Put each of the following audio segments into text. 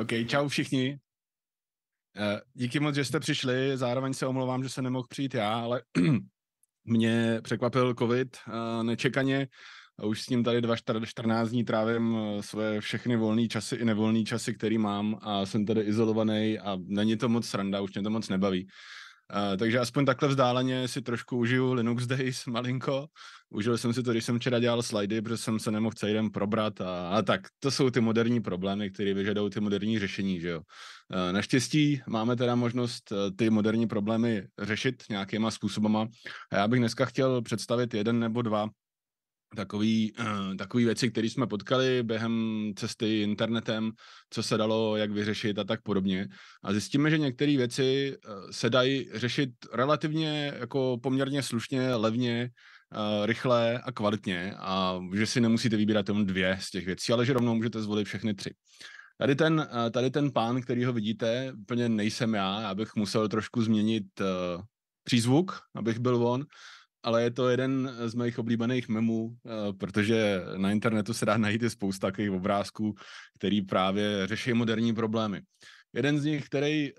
OK, čau všichni. Eh, díky moc, že jste přišli. Zároveň se omlouvám, že se nemohl přijít já, ale mě překvapil covid eh, nečekaně. Už s ním tady 14 dní trávím eh, své všechny volné časy i nevolné časy, který mám a jsem tady izolovaný a není to moc sranda, už mě to moc nebaví. Uh, takže aspoň takhle vzdáleně si trošku užiju Linux Days malinko. Užil jsem si to, když jsem včera dělal slidy, protože jsem se nemohl celý den probrat a, a tak. To jsou ty moderní problémy, které vyžadují ty moderní řešení, že jo. Uh, naštěstí máme teda možnost uh, ty moderní problémy řešit nějakýma způsobama a já bych dneska chtěl představit jeden nebo dva takový, uh, takový věci, které jsme potkali během cesty internetem, co se dalo, jak vyřešit a tak podobně. A zjistíme, že některé věci uh, se dají řešit relativně jako poměrně slušně, levně, uh, rychle a kvalitně a že si nemusíte vybírat jenom dvě z těch věcí, ale že rovnou můžete zvolit všechny tři. Tady ten, tady ten pán, který ho vidíte, úplně nejsem já, abych musel trošku změnit přízvuk, abych byl on, ale je to jeden eh, z mých oblíbených memů, eh, protože na internetu se dá najít i spousta takových obrázků, který právě řeší moderní problémy. Jeden z nich, který,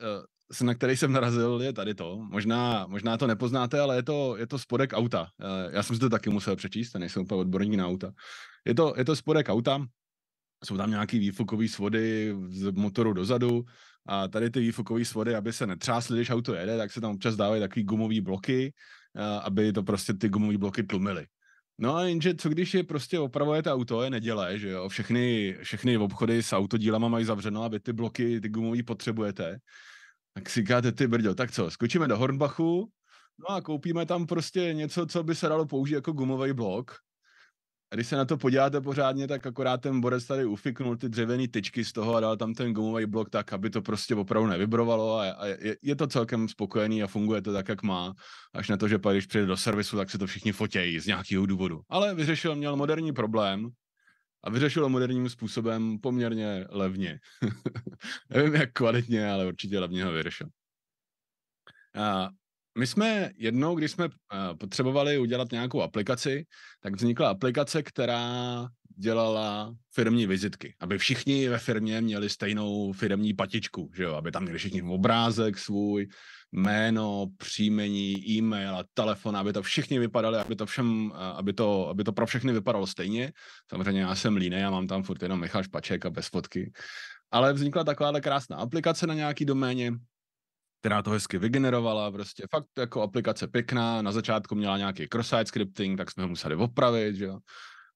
eh, na který jsem narazil, je tady to. Možná, možná to nepoznáte, ale je to, je to spodek auta. Já jsem si to taky musel přečíst, a nejsem úplně odborník na auta. Je to, je to spodek auta, jsou tam nějaký výfukové svody z motoru dozadu a tady ty výfukové svody, aby se netřásly, když auto jede, tak se tam občas dávají takový gumové bloky aby to prostě ty gumové bloky tlumily. No a jenže co když je prostě opravujete auto, je neděle, že jo, všechny, všechny obchody s autodílama mají zavřeno aby ty bloky, ty gumové potřebujete, tak si říkáte ty brďo, tak co, skočíme do Hornbachu, no a koupíme tam prostě něco, co by se dalo použít jako gumový blok a když se na to podíváte pořádně, tak akorát ten borec tady ufiknul ty dřevěné tyčky z toho a dal tam ten gumový blok tak, aby to prostě opravdu nevybrovalo a, a je, je to celkem spokojený a funguje to tak, jak má. Až na to, že pak když přijde do servisu, tak se to všichni fotějí z nějakého důvodu. Ale vyřešil, měl moderní problém, a vyřešil moderním způsobem poměrně levně. Nevím, jak kvalitně, ale určitě levně ho vyřešil. A my jsme jednou, když jsme eh, potřebovali udělat nějakou aplikaci, tak vznikla aplikace, která dělala firmní vizitky, aby všichni ve firmě měli stejnou firmní patičku, že jo? aby tam měli všichni obrázek svůj, jméno, příjmení, e-mail a telefon, aby to všichni vypadali, aby to, všem, eh, aby to, aby to pro všechny vypadalo stejně. Samozřejmě já jsem línej, já mám tam furt jenom Michal Špaček a bez fotky. Ale vznikla takováhle krásná aplikace na nějaký doméně, která to hezky vygenerovala, prostě fakt jako aplikace pěkná, na začátku měla nějaký cross-site scripting, tak jsme ho museli opravit, že jo,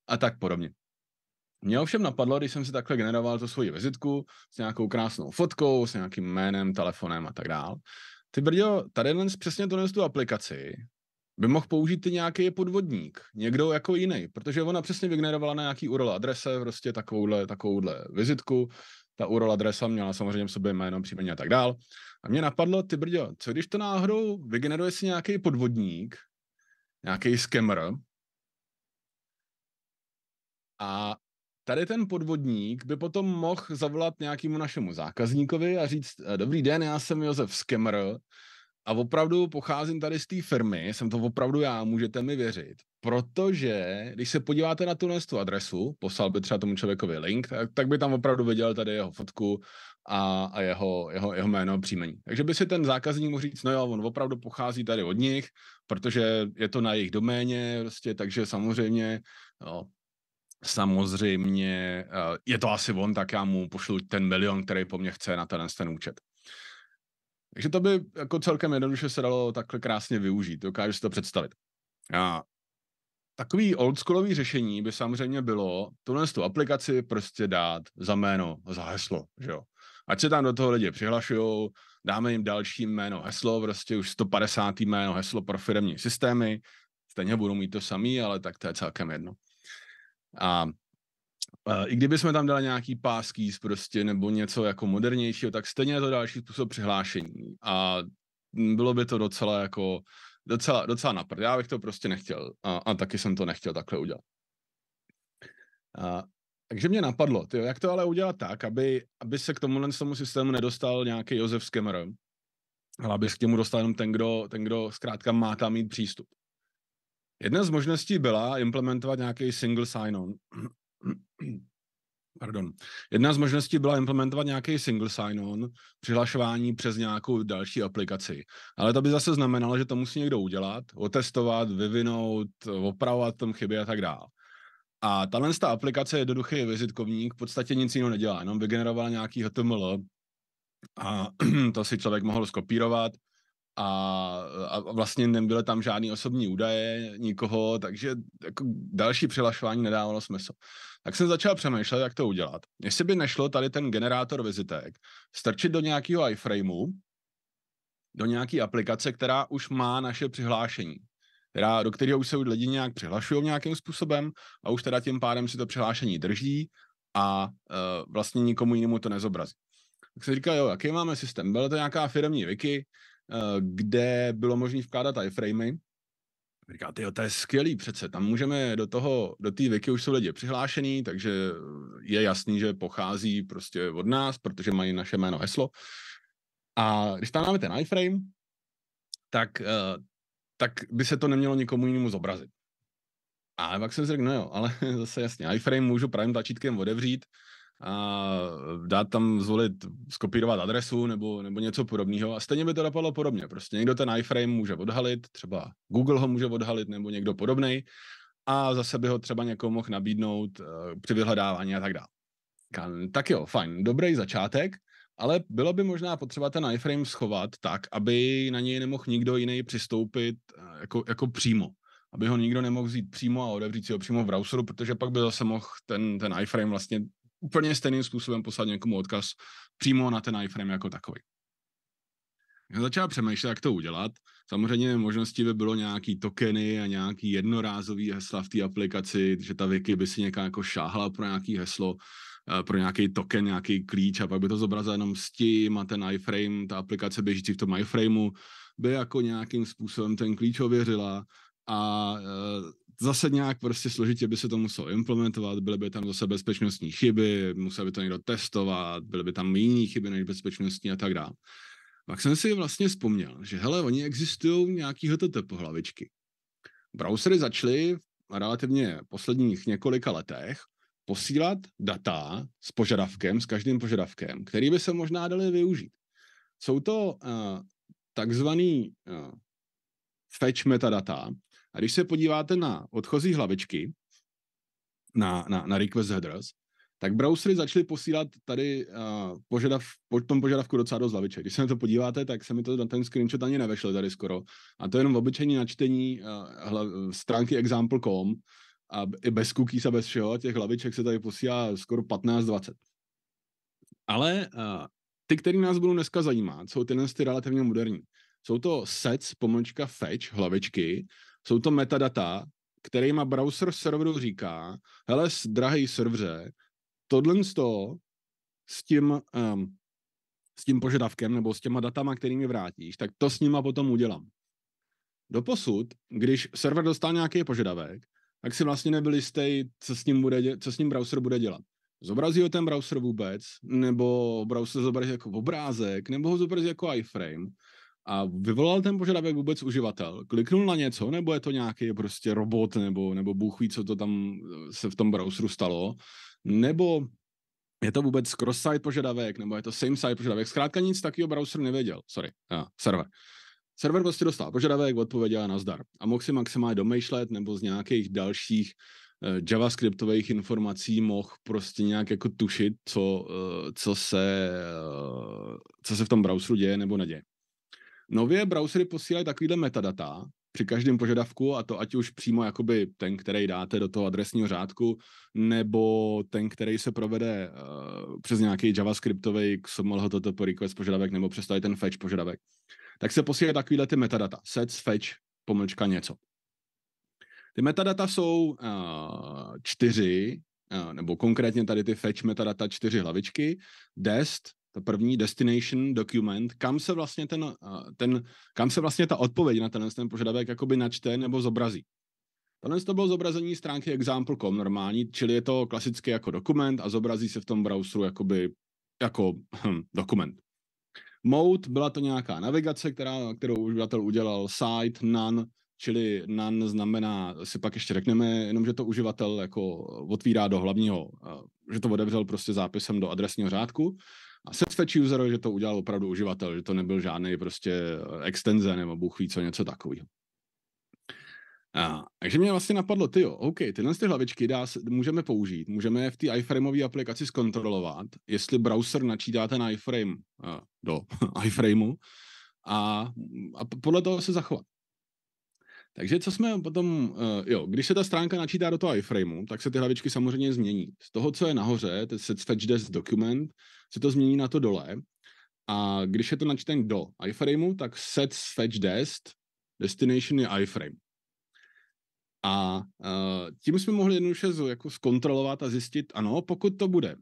a tak podobně. Mě ovšem napadlo, když jsem si takhle generoval tu svoji vizitku s nějakou krásnou fotkou, s nějakým jménem, telefonem a tak dál. Ty brdio, tady jen přesně to tu aplikaci by mohl použít ty nějaký podvodník, někdo jako jiný, protože ona přesně vygenerovala na nějaký URL adrese prostě takovouhle, takovouhle vizitku, ta URL adresa měla samozřejmě v sobě jméno, příjmení a tak dál. A mě napadlo, ty brďo, co když to náhodou vygeneruje si nějaký podvodník, nějaký skemr, a tady ten podvodník by potom mohl zavolat nějakému našemu zákazníkovi a říct, eh, dobrý den, já jsem Josef Skemr, a opravdu pocházím tady z té firmy, jsem to opravdu já, můžete mi věřit. Protože když se podíváte na tuhle tu adresu, poslal by třeba tomu člověkovi link, tak, tak by tam opravdu viděl tady jeho fotku a, a jeho, jeho, jeho jméno a příjmení. Takže by si ten zákazník mohl říct, no jo, on opravdu pochází tady od nich, protože je to na jejich doméně, prostě, takže samozřejmě jo, samozřejmě eh, je to asi on, tak já mu pošlu ten milion, který po mně chce na ten, ten účet. Takže to by jako celkem jednoduše se dalo takhle krásně využít, dokážu si to představit. A takový oldschoolový řešení by samozřejmě bylo tuhle tu aplikaci prostě dát za jméno, za heslo, že jo. Ať se tam do toho lidi přihlašují, dáme jim další jméno, heslo, prostě už 150. jméno, heslo pro firmní systémy, stejně budou mít to samý, ale tak to je celkem jedno. A i kdyby jsme tam dali nějaký pásky prostě nebo něco jako modernějšího, tak stejně je to další způsob přihlášení a bylo by to docela jako docela, docela naprd. Já bych to prostě nechtěl a, a taky jsem to nechtěl takhle udělat. A, takže mě napadlo, tyjo, jak to ale udělat tak, aby, aby se k tomuhle tomu systému nedostal nějaký Josef Skemmer, ale aby se k němu dostal jenom ten kdo, ten, kdo zkrátka má tam mít přístup. Jedna z možností byla implementovat nějaký single sign-on, Pardon. Jedna z možností byla implementovat nějaký single sign-on, přihlašování přes nějakou další aplikaci. Ale to by zase znamenalo, že to musí někdo udělat, otestovat, vyvinout, opravovat tam chyby a tak dále. A tahle ta aplikace je jednoduchý vizitkovník, v podstatě nic jiného nedělá, jenom vygeneroval nějaký HTML a to si člověk mohl skopírovat, a, a vlastně nebyly tam žádný osobní údaje nikoho, takže jako další přihlašování nedávalo smysl. Tak jsem začal přemýšlet, jak to udělat. Jestli by nešlo tady ten generátor vizitek strčit do nějakého iframeu, do nějaké aplikace, která už má naše přihlášení, která, do kterého už se už lidi nějak přihlašují nějakým způsobem a už teda tím pádem si to přihlášení drží a e, vlastně nikomu jinému to nezobrazí. Tak jsem říkal, jo, jaký máme systém? Byla to nějaká firmní wiki, kde bylo možné vkládat iframey. Říká, ty to je skvělý přece, tam můžeme do toho, do té wiki už jsou lidi přihlášený, takže je jasný, že pochází prostě od nás, protože mají naše jméno heslo. A když tam máme ten iframe, tak, eh, tak by se to nemělo nikomu jinému zobrazit. A pak jsem si řekl, no jo, ale zase jasně, iframe můžu pravým tlačítkem odevřít, a dát tam zvolit, skopírovat adresu nebo, nebo něco podobného. A stejně by to dopadlo podobně. Prostě někdo ten iframe může odhalit, třeba Google ho může odhalit nebo někdo podobný a zase by ho třeba někomu mohl nabídnout uh, při vyhledávání a tak dále. Tak jo, fajn, dobrý začátek, ale bylo by možná potřeba ten iframe schovat tak, aby na něj nemohl nikdo jiný přistoupit uh, jako, jako přímo aby ho nikdo nemohl vzít přímo a odevřít si ho přímo v browseru, protože pak by zase mohl ten, ten iframe vlastně úplně stejným způsobem poslat někomu odkaz přímo na ten iframe jako takový. Já začal přemýšlet, jak to udělat. Samozřejmě možností by bylo nějaký tokeny a nějaký jednorázový hesla v té aplikaci, že ta wiki by si nějaká jako šáhla pro nějaký heslo, eh, pro nějaký token, nějaký klíč a pak by to zobrazilo jenom s tím a ten iframe, ta aplikace běžící v tom iframeu by jako nějakým způsobem ten klíč ověřila a eh, zase nějak prostě složitě by se to muselo implementovat, byly by tam zase bezpečnostní chyby, musel by to někdo testovat, byly by tam jiné chyby než bezpečnostní a tak dále. Pak jsem si vlastně vzpomněl, že hele, oni existují nějaký HTTP hlavičky. Browsery začaly v relativně posledních několika letech posílat data s požadavkem, s každým požadavkem, který by se možná dali využít. Jsou to uh, takzvaný uh, fetch metadata, a když se podíváte na odchozí hlavičky, na, na, na request headers, tak browsery začaly posílat tady uh, požadav, po tom požadavku docela dost laviček. Když se na to podíváte, tak se mi to na ten screenshot ani nevešlo tady skoro. A to je jenom v obyčejní načtení uh, hla, stránky example.com a i bez cookies a bez všeho, těch hlaviček se tady posílá skoro 15-20. Ale uh, ty, které nás budou dneska zajímat, jsou tyhle ty relativně moderní. Jsou to sets, pomlčka fetch, hlavičky, jsou to metadata, kterýma browser serveru říká, hele, drahý servře, tohle z toho s tím, um, s tím požadavkem nebo s těma datama, kterými vrátíš, tak to s nima potom udělám. Doposud, když server dostal nějaký požadavek, tak si vlastně nebyl jistý, co s ním, bude, co s ním browser bude dělat. Zobrazí ho ten browser vůbec, nebo browser zobrazí jako obrázek, nebo ho zobrazí jako iframe. A vyvolal ten požadavek vůbec uživatel? Kliknul na něco, nebo je to nějaký prostě robot, nebo, nebo bůh ví, co to tam eh, se v tom browseru stalo? Nebo je to vůbec cross-site požadavek, nebo je to same-site požadavek? Zkrátka nic takového browser nevěděl. Sorry, ja, server. Server prostě dostal požadavek, odpověděl na zdar. A mohl si maximálně domýšlet nebo z nějakých dalších eh, javascriptových informací mohl prostě nějak jako tušit, co, eh, co, se, co se v tom browseru děje nebo neděje. Nově browsery posílají takovýhle metadata při každém požadavku a to ať už přímo jakoby ten, který dáte do toho adresního řádku, nebo ten, který se provede uh, přes nějaký javascriptový XML HTTP request požadavek nebo přes tady ten fetch požadavek, tak se posílají takovýhle ty metadata. Sets, fetch, pomlčka něco. Ty metadata jsou uh, čtyři, uh, nebo konkrétně tady ty fetch metadata čtyři hlavičky, dest, to první destination document, kam se vlastně ten, eh, ten, kam se vlastně ta odpověď na ten, ten požadavek jakoby načte nebo zobrazí. Tohle to bylo zobrazení stránky example.com normální, čili je to klasicky jako dokument a zobrazí se v tom browseru jakoby, jako hm, dokument. Mode byla to nějaká navigace, která, kterou uživatel udělal, site, none, čili nan znamená, si pak ještě řekneme, jenom, že to uživatel jako otvírá do hlavního, eh, že to otevřel prostě zápisem do adresního řádku. A satisfaction user, že to udělal opravdu uživatel, že to nebyl žádný prostě eh, extenze nebo bůh ví co, něco takového. A, takže mě vlastně napadlo, ty jo, OK, tyhle ty hlavičky dá, můžeme použít, můžeme je v té iframeové aplikaci zkontrolovat, jestli browser načítá ten iframe eh, do iframeu a, a podle toho se zachovat. Takže co jsme potom, eh, jo, když se ta stránka načítá do toho iframeu, tak se ty hlavičky samozřejmě změní. Z toho, co je nahoře, to fetch desk document, se to změní na to dole. A když je to načten do iframeu, tak set fetch desk, destination je iframe. A uh, tím jsme mohli jednoduše jako zkontrolovat a zjistit, ano, pokud to bude,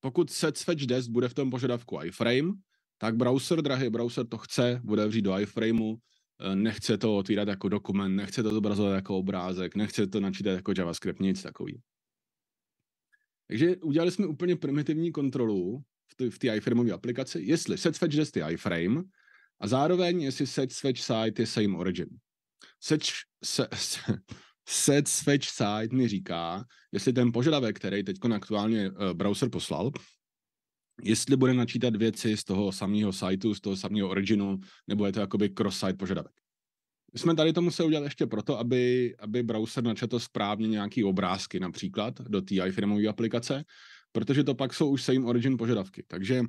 pokud set fetch desk bude v tom požadavku iframe, tak browser, drahý browser to chce, bude vřít do iframeu, Eh, nechce to otvírat jako dokument, nechce to zobrazovat jako obrázek, nechce to načítat jako JavaScript, nic takový. Takže udělali jsme úplně primitivní kontrolu v té iframeové aplikaci, jestli set fetch jest iframe a zároveň jestli set fetch site je same origin. Set, se, se, set fetch site mi říká, jestli ten požadavek, který teď aktuálně eh, browser poslal, jestli bude načítat věci z toho samého sajtu, z toho samého originu, nebo je to jakoby cross-site požadavek. My jsme tady to museli udělat ještě proto, aby, aby browser načetl správně nějaký obrázky například do té iFrameové aplikace, protože to pak jsou už same origin požadavky. Takže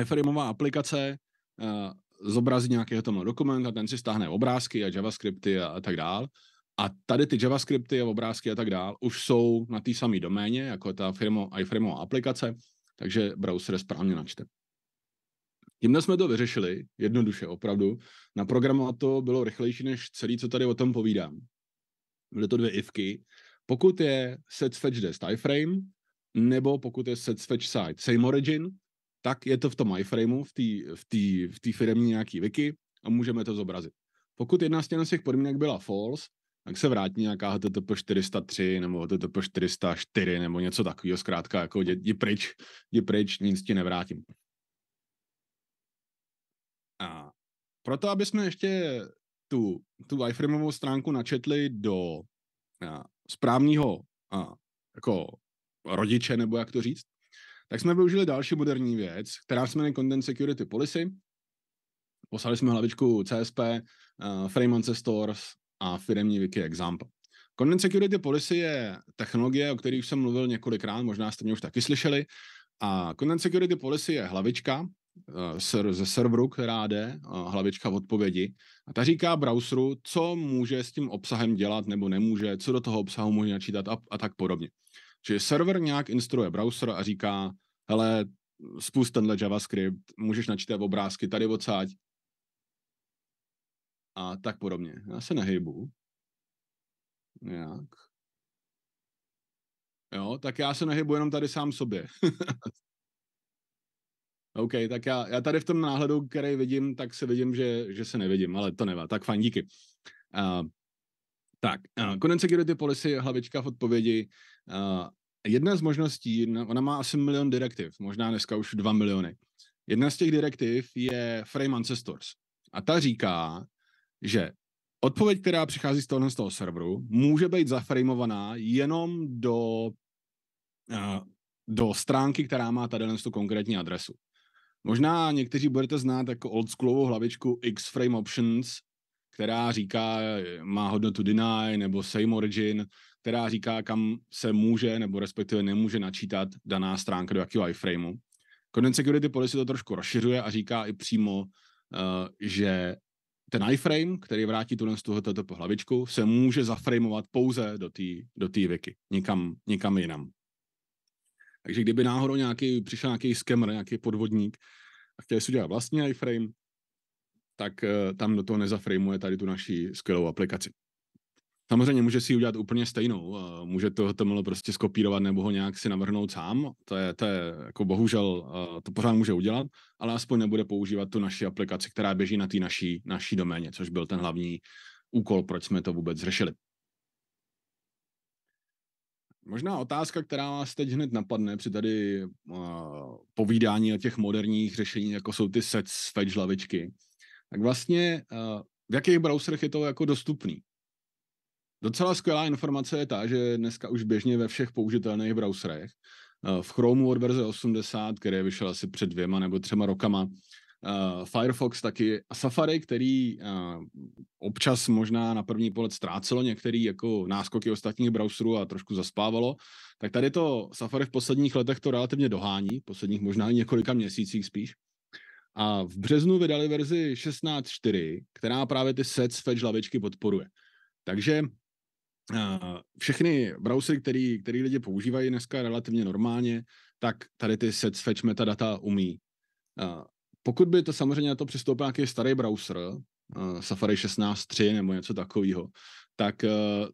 iFrameová aplikace uh, zobrazí nějaký hotový dokument a ten si stáhne obrázky a javascripty a, a tak dál. A tady ty javascripty a obrázky a tak dál už jsou na té samé doméně, jako ta firmo, iFrameová aplikace, takže browser správně načte. Tímhle jsme to vyřešili, jednoduše, opravdu. Na programu to bylo rychlejší než celý, co tady o tom povídám. Byly to dvě ifky. Pokud je set fetch dest iframe, nebo pokud je set fetch site same origin, tak je to v tom iframeu, v té v tý, v tý firmě nějaký wiki a můžeme to zobrazit. Pokud jedna z těch podmínek byla false, tak se vrátí nějaká HTTP 403 nebo HTTP 404 nebo něco takového, zkrátka jako jdi, pryč, jdi pryč, nic ti nevrátím. A proto, aby jsme ještě tu, tu iframeovou stránku načetli do a, správního a, jako rodiče, nebo jak to říct, tak jsme využili další moderní věc, která se jmenuje Content Security Policy. Poslali jsme hlavičku CSP, uh, Frame Ancestors a firmní wiki example. Content Security Policy je technologie, o které jsem mluvil několikrát, možná jste mě už taky slyšeli. A Content Security Policy je hlavička eh, ze serveru, která jde, eh, hlavička v odpovědi. A ta říká browseru, co může s tím obsahem dělat nebo nemůže, co do toho obsahu může načítat a, a tak podobně. Čili server nějak instruuje browser a říká, hele, spust tenhle JavaScript, můžeš načítat obrázky tady odsáď, a tak podobně. Já se nehybu nějak. Jo, tak já se nehybu jenom tady sám sobě. OK, tak já, já tady v tom náhledu, který vidím, tak se vidím, že, že se nevidím, ale to nevá. Tak fajn, díky. Uh, tak, uh, Content Security Policy, hlavička v odpovědi. Uh, jedna z možností, no, ona má asi milion direktiv, možná dneska už dva miliony. Jedna z těch direktiv je Frame Ancestors. A ta říká, že odpověď, která přichází z toho, z toho serveru, může být zaframovaná jenom do, eh, do stránky, která má tady tu konkrétní adresu. Možná někteří budete znát jako oldschoolovou hlavičku X-Frame Options, která říká, má hodnotu deny nebo same origin, která říká, kam se může nebo respektive nemůže načítat daná stránka do jakého iframeu. Content Security Policy to trošku rozšiřuje a říká i přímo, eh, že ten iframe, který vrátí tu z tohoto hlavičku, se může zaframovat pouze do té do tý wiki, nikam, nikam jinam. Takže kdyby náhodou nějaký, přišel nějaký skemr, nějaký podvodník a chtěl si udělat vlastní iframe, tak eh, tam do toho nezaframuje tady tu naší skvělou aplikaci. Samozřejmě může si ji udělat úplně stejnou, může to HTML prostě skopírovat nebo ho nějak si navrhnout sám, to je, to je jako bohužel, to pořád může udělat, ale aspoň nebude používat tu naši aplikaci, která běží na té naší, naší doméně, což byl ten hlavní úkol, proč jsme to vůbec řešili. Možná otázka, která vás teď hned napadne při tady uh, povídání o těch moderních řešení, jako jsou ty sets fetch lavičky, tak vlastně uh, v jakých browserech je to jako dostupný? Docela skvělá informace je ta, že dneska už běžně ve všech použitelných browserech, eh, v Chromu od verze 80, který vyšel asi před dvěma nebo třema rokama, eh, Firefox taky a Safari, který eh, občas možná na první pohled ztrácelo některý jako náskoky ostatních browserů a trošku zaspávalo, tak tady to Safari v posledních letech to relativně dohání, posledních možná i několika měsících spíš. A v březnu vydali verzi 16.4, která právě ty sets fetch lavičky podporuje. Takže Eh, všechny browsery, který, který lidi používají dneska relativně normálně, tak tady ty sets fetch metadata umí. Eh, pokud by to samozřejmě na to přistoupil nějaký starý browser, eh, Safari 16.3 nebo něco takového, tak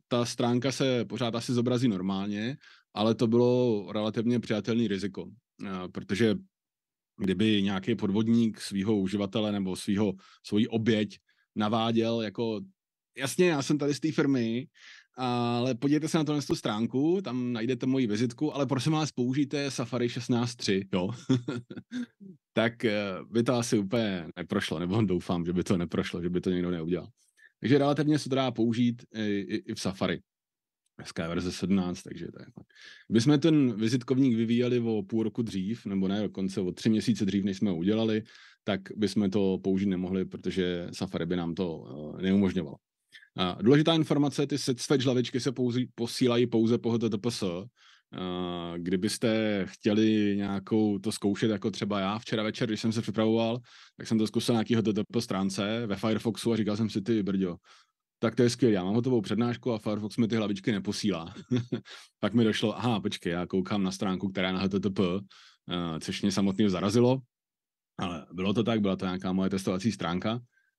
ta stránka se pořád asi zobrazí normálně, ale to bylo relativně přijatelný riziko, protože kdyby nějaký podvodník svého uživatele nebo svého svoji oběť naváděl jako jasně, já jsem tady z té firmy ale podívejte se na tohle tu stránku, tam najdete moji vizitku, ale prosím vás, použijte Safari 16.3, jo. tak eh, by to asi úplně neprošlo, nebo doufám, že by to neprošlo, že by to někdo neudělal. Takže relativně se to dá použít i, i, i v Safari. Dneska je verze 17, takže je fajn. Kdybychom ten vizitkovník vyvíjeli o půl roku dřív, nebo ne, dokonce o tři měsíce dřív, než jsme ho udělali, tak bychom to použít nemohli, protože Safari by nám to eh, neumožňovalo. Důležitá informace, ty své žlavičky se pouzi, posílají pouze po HTTPS. Kdybyste chtěli nějakou to zkoušet, jako třeba já včera večer, když jsem se připravoval, tak jsem to zkusil na nějaký HTTP stránce ve Firefoxu a říkal jsem si, ty brďo, tak to je skvělé. Já mám hotovou přednášku a Firefox mi ty hlavičky neposílá. tak mi došlo, aha, počkej, já koukám na stránku, která je na HTTP, eh, což mě samotně zarazilo, ale bylo to tak, byla to nějaká moje testovací stránka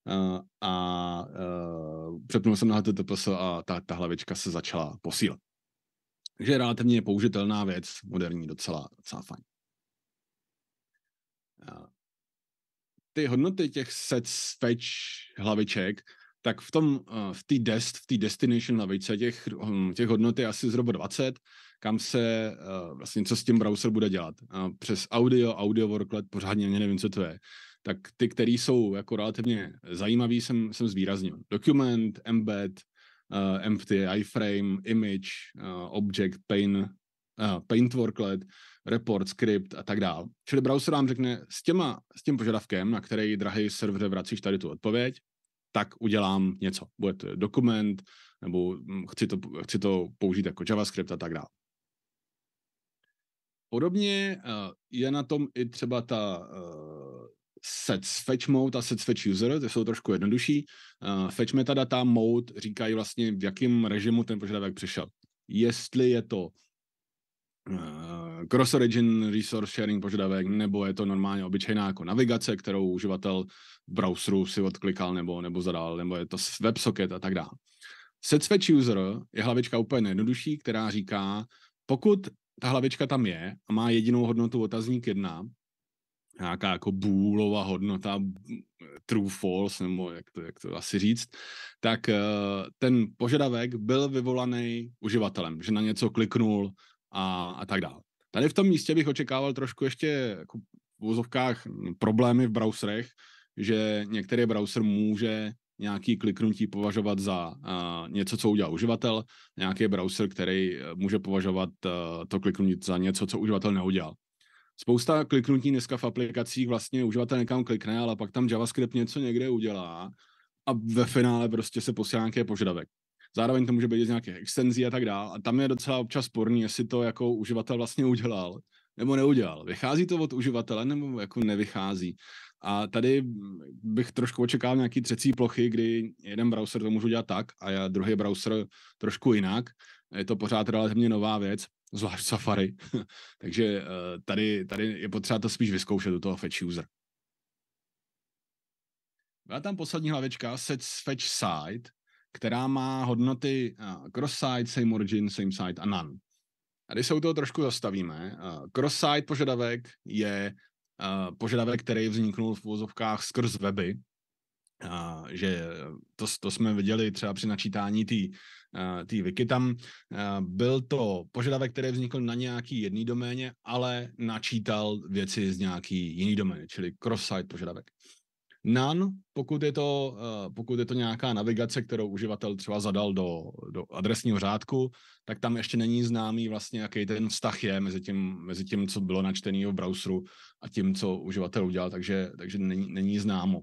Eh, a eh, přepnul jsem na HTTPS a ta, ta hlavička se začala posílat. Takže relativně použitelná věc, moderní, docela, docela fajn. Eh, ty hodnoty těch set, fetch, hlaviček, tak v tom, v té dest, v té destination hlavice těch, hm, těch hodnot je asi zhruba 20, kam se vlastně, co s tím browser bude dělat. Přes audio, audio worklet, pořádně nevím, co to je tak ty, které jsou jako relativně zajímavý, jsem, jsem zvýraznil. Document, embed, uh, empty, iframe, image, uh, object, paint, uh, eh, paint worklet, report, script a tak dále. Čili browser vám řekne, s, těma, s tím požadavkem, na který drahý server vracíš tady tu odpověď, tak udělám něco. Bude to dokument, nebo hm, chci to, chci to použít jako JavaScript a tak dále. Podobně je na tom i třeba ta set fetch mode a set fetch user, ty jsou trošku jednodušší. Uh, fetch metadata mode říkají vlastně, v jakém režimu ten požadavek přišel. Jestli je to uh, eh, cross-origin resource sharing požadavek, nebo je to normálně obyčejná jako navigace, kterou uživatel v browseru si odklikal nebo, nebo zadal, nebo je to WebSocket a tak dále. Set fetch user je hlavička úplně jednodušší, která říká, pokud ta hlavička tam je a má jedinou hodnotu otazník 1, nějaká jako bůlová hodnota, true false, nebo jak to, jak to asi říct, tak eh, ten požadavek byl vyvolaný uživatelem, že na něco kliknul a, a tak dále. Tady v tom místě bych očekával trošku ještě jako v úzovkách no, problémy v browserech, že některý browser může nějaký kliknutí považovat za uh, něco, co udělal uživatel, nějaký browser, který eh, může považovat uh, to kliknutí za něco, co uživatel neudělal spousta kliknutí dneska v aplikacích vlastně uživatel někam klikne, ale pak tam JavaScript něco někde udělá a ve finále prostě se posílá nějaký požadavek. Zároveň to může být z nějakých extenzí a tak dále. A tam je docela občas sporný, jestli to jako uživatel vlastně udělal nebo neudělal. Vychází to od uživatele nebo jako nevychází. A tady bych trošku očekával nějaký třecí plochy, kdy jeden browser to můžu dělat tak a já druhý browser trošku jinak je to pořád relativně nová věc, zvlášť Safari. Takže eh, tady, tady je potřeba to spíš vyzkoušet do toho fetch user. Byla tam poslední hlavička, set fetch side, která má hodnoty eh, cross-site, same origin, same site a none. Tady se u toho trošku zastavíme. Eh, cross-site požadavek je požadavek, který vzniknul v úvozovkách skrz weby, že to, to jsme viděli třeba při načítání té Eh, té Wiki. Tam eh, byl to požadavek, který vznikl na nějaký jedný doméně, ale načítal věci z nějaký jiný domény, čili cross-site požadavek. NAN, pokud je, to, eh, pokud je to nějaká navigace, kterou uživatel třeba zadal do, do adresního řádku, tak tam ještě není známý vlastně, jaký ten vztah je mezi tím, mezi tím co bylo načtený v browseru a tím, co uživatel udělal, takže, takže není, není známo.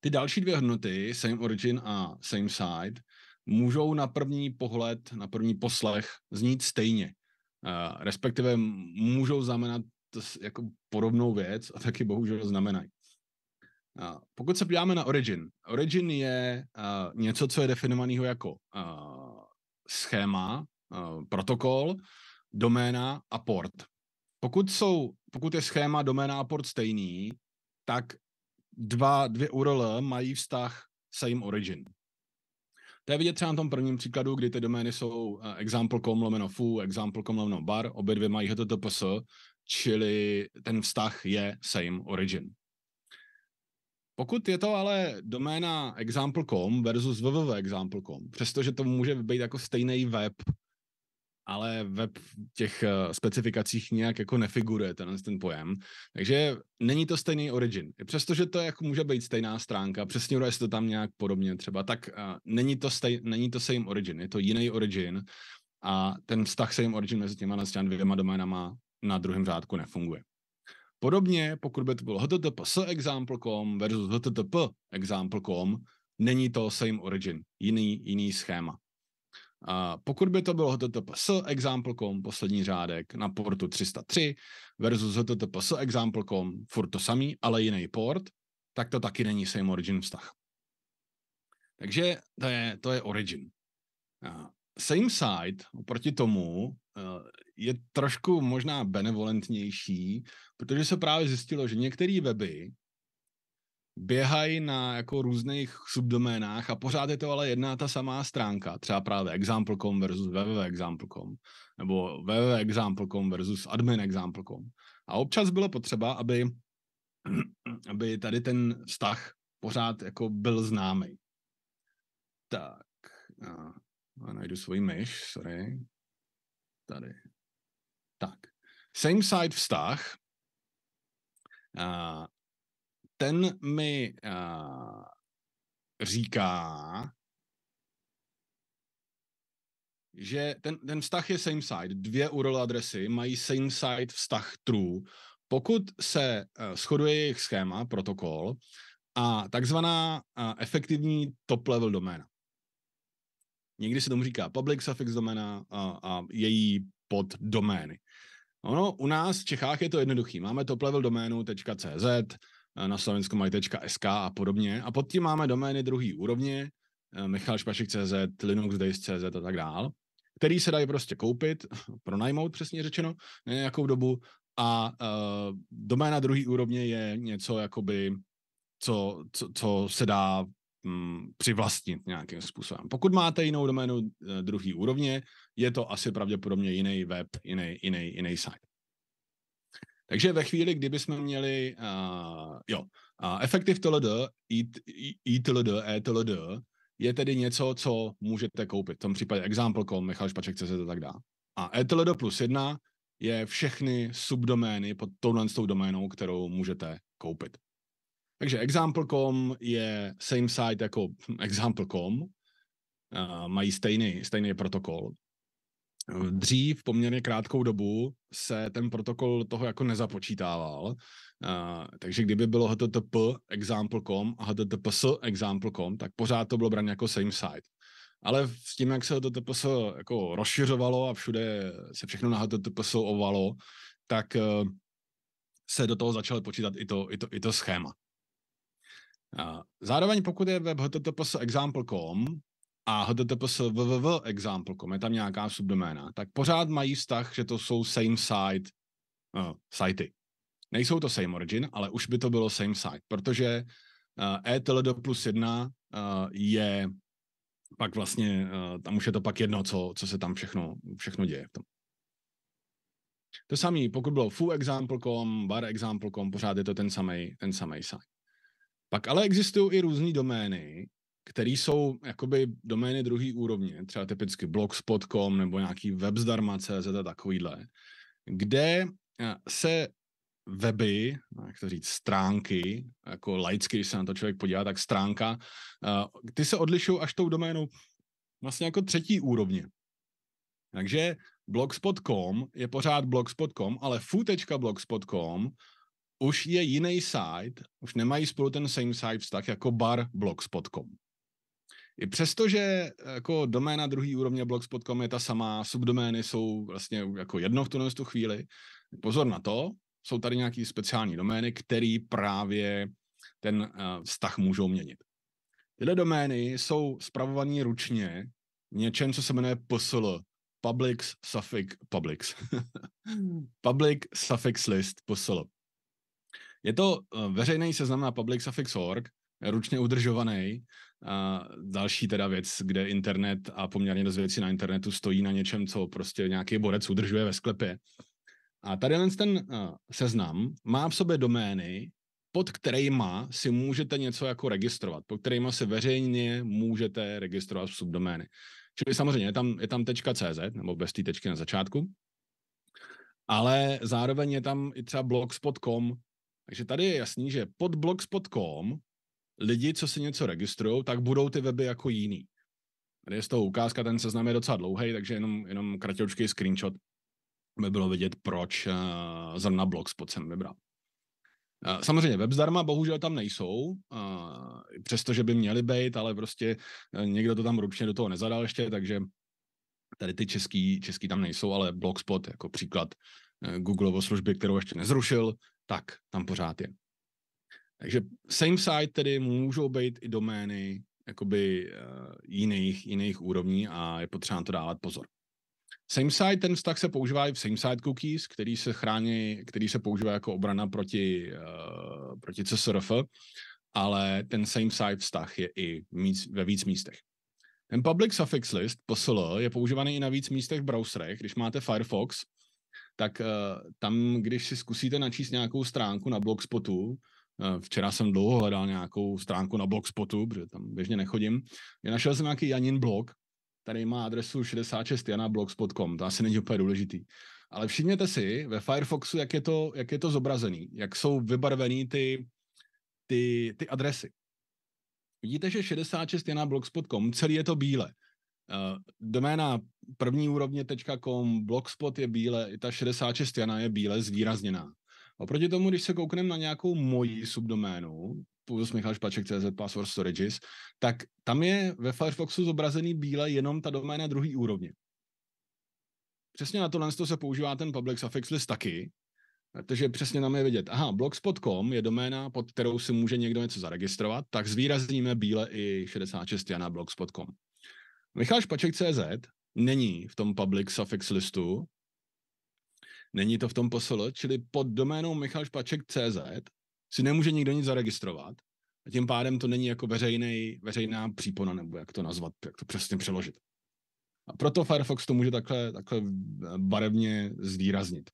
Ty další dvě hodnoty, same origin a same site, můžou na první pohled, na první poslech znít stejně. Respektive můžou znamenat jako podobnou věc a taky bohužel znamenají. Pokud se podíváme na Origin, Origin je něco, co je definovaného jako schéma, protokol, doména a port. Pokud, jsou, pokud je schéma, doména a port stejný, tak dva, dvě URL mají vztah same origin. To je vidět třeba na tom prvním příkladu, kdy ty domény jsou eh, example.com lomeno foo, example.com lomeno bar, obě dvě mají HTTPS, čili ten vztah je same origin. Pokud je to ale doména example.com versus www.example.com, přestože to může být jako stejný web, ale ve těch eh, specifikacích nějak jako nefiguruje ten, ten pojem. Takže není to stejný origin. Přestože to jako může být stejná stránka, přesně je to tam nějak podobně třeba, tak uh, není, to stej, není to same origin, je to jiný origin a ten vztah same origin mezi těma, těma dvěma doménama na druhém řádku nefunguje. Podobně, pokud by to bylo http s example.com versus http example.com, není to same origin, jiný, jiný schéma. A pokud by to bylo HTTPS example.com, poslední řádek na portu 303 versus HTTPS example.com, furt to samý, ale jiný port, tak to taky není same origin vztah. Takže to je, to je origin. A same site oproti tomu eh, je trošku možná benevolentnější, protože se právě zjistilo, že některé weby běhají na jako různých subdoménách a pořád je to ale jedna ta samá stránka, třeba právě example.com versus www.example.com nebo www.example.com versus admin.example.com. A občas bylo potřeba, aby, aby tady ten vztah pořád jako byl známý. Tak, já najdu svůj myš, sorry. Tady. Tak. Same site vztah ten mi uh, říká, že ten, ten vztah je same side. Dvě URL adresy mají same side vztah true, pokud se uh, shoduje jejich schéma, protokol a takzvaná uh, efektivní top level doména. Někdy se tomu říká public suffix doména a, a její poddomény. Ono u nás v Čechách je to jednoduchý. Máme top level doménu.cz, Eh, na Slovensku .sk a podobně. A pod tím máme domény druhý úrovně, eh, Michal Špašik CZ, Linux Days CZ a tak dál, který se dají prostě koupit, pronajmout přesně řečeno, nějakou dobu a uh, doména druhý úrovně je něco jakoby, co, co, co se dá um, přivlastnit nějakým způsobem. Pokud máte jinou doménu druhý úrovně, je to asi pravděpodobně jiný web, jiný, jiný, jiný site. Takže ve chvíli, kdyby jsme měli uh, jo, uh, efektiv TLD, ITLD, ETLD, je tedy něco, co můžete koupit. V tom případě example.com, Michal Špaček, CZ a tak dále. A ETLD plus jedna je všechny subdomény pod touhle s tou doménou, kterou můžete koupit. Takže example.com je same site jako example.com, uh, mají stejný, stejný protokol dřív poměrně krátkou dobu se ten protokol toho jako nezapočítával. Uh, takže kdyby bylo http example.com a https example.com, tak pořád to bylo brané jako same site. Ale s tím, jak se HTTPS jako rozšiřovalo a všude se všechno na HTTPS ovalo, tak uh, se do toho začalo počítat i to, i to, i to schéma. Uh, zároveň pokud je web https example.com, a https www example.com, je tam nějaká subdoména, tak pořád mají vztah, že to jsou same site uh, sitey. Nejsou to same origin, ale už by to bylo same site, protože uh, eh, etld plus 1 uh, eh, je pak vlastně, uh, tam už je to pak jedno, co, co se tam všechno, všechno děje v tom. To samé, pokud bylo fuexample.com, barexample.com, pořád je to ten samý ten samej site. Pak ale existují i různé domény, který jsou jakoby domény druhé úrovně, třeba typicky blogspot.com nebo nějaký web zdarma CZ a takovýhle, kde eh, se weby, jak to říct, stránky, jako laicky, když se na to člověk podívá, tak stránka, eh, ty se odlišují až tou doménou vlastně jako třetí úrovně. Takže blogspot.com je pořád blogspot.com, ale fu.blogspot.com už je jiný site, už nemají spolu ten same site vztah jako bar blogspot.com. I přesto, že jako doména druhý úrovně blogspot.com je ta samá, subdomény jsou vlastně jako jedno v tuhle tu chvíli, pozor na to, jsou tady nějaké speciální domény, které právě ten eh, vztah můžou měnit. Tyhle domény jsou spravované ručně něčem, co se jmenuje PSL, Public Suffix, Publix, hmm. Public Suffix List, PSL. Je to eh, veřejný seznam na public suffix.org, ručně udržovaný, a další teda věc, kde internet a poměrně dost věcí na internetu stojí na něčem, co prostě nějaký borec udržuje ve sklepě. A tady ten eh, seznam má v sobě domény, pod kterýma si můžete něco jako registrovat, pod kterýma se veřejně můžete registrovat v subdomény. Čili samozřejmě je tam, je tam .cz, nebo bez té tečky na začátku, ale zároveň je tam i třeba blogspot.com, takže tady je jasný, že pod blogspot.com lidi, co si něco registrují, tak budou ty weby jako jiný. Tady je z toho ukázka, ten seznam je docela dlouhý, takže jenom, jenom kratěvčký screenshot by bylo vidět, proč uh, zrovna Blogspot jsem vybral. Uh, samozřejmě web zdarma bohužel tam nejsou, uh, eh, přestože by měly být, ale prostě někdo to tam ručně do toho nezadal ještě, takže tady ty český, český tam nejsou, ale Blogspot jako příklad Googleovo služby, kterou ještě nezrušil, tak tam pořád je. Takže same site tedy můžou být i domény jakoby uh, jiných, jiných úrovní a je potřeba na to dávat pozor. Same site, ten vztah se používá i v same site cookies, který se chrání, který se používá jako obrana proti, uh, proti CSRF, ale ten same site vztah je i míc, ve víc místech. Ten public suffix list, PSL, je používaný i na víc místech v browserech. Když máte Firefox, tak uh, tam, když si zkusíte načíst nějakou stránku na blogspotu, Eh, včera jsem dlouho hledal nějakou stránku na Blogspotu, protože tam běžně nechodím. Já našel jsem nějaký Janin blog, tady má adresu 66 janablogspot.com, to asi není úplně důležitý. Ale všimněte si ve Firefoxu, jak je to, jak je to zobrazený, jak jsou vybarvený ty, ty, ty adresy. Vidíte, že 66 je na blogspot.com, celý je to bílé. Uh, doména první úrovně .com, blogspot je bíle, i ta 66 jana je bíle zvýrazněná. Oproti tomu, když se koukneme na nějakou moji subdoménu, plus Michal Špaček CZ Password Storages, tak tam je ve Firefoxu zobrazený bíle jenom ta doména druhý úrovně. Přesně na tohle se používá ten public suffix list taky, protože přesně nám je vidět, aha, blogspot.com je doména, pod kterou si může někdo něco zaregistrovat, tak zvýrazníme bíle i 66 na blogspot.com. Michal Špaček CZ není v tom public suffix listu, Není to v tom posl, čili pod doménou michalšpaček.cz si nemůže nikdo nic zaregistrovat a tím pádem to není jako veřejný, veřejná přípona, nebo jak to nazvat, jak to přesně přeložit. A proto Firefox to může takhle, takhle eh, barevně zvýraznit.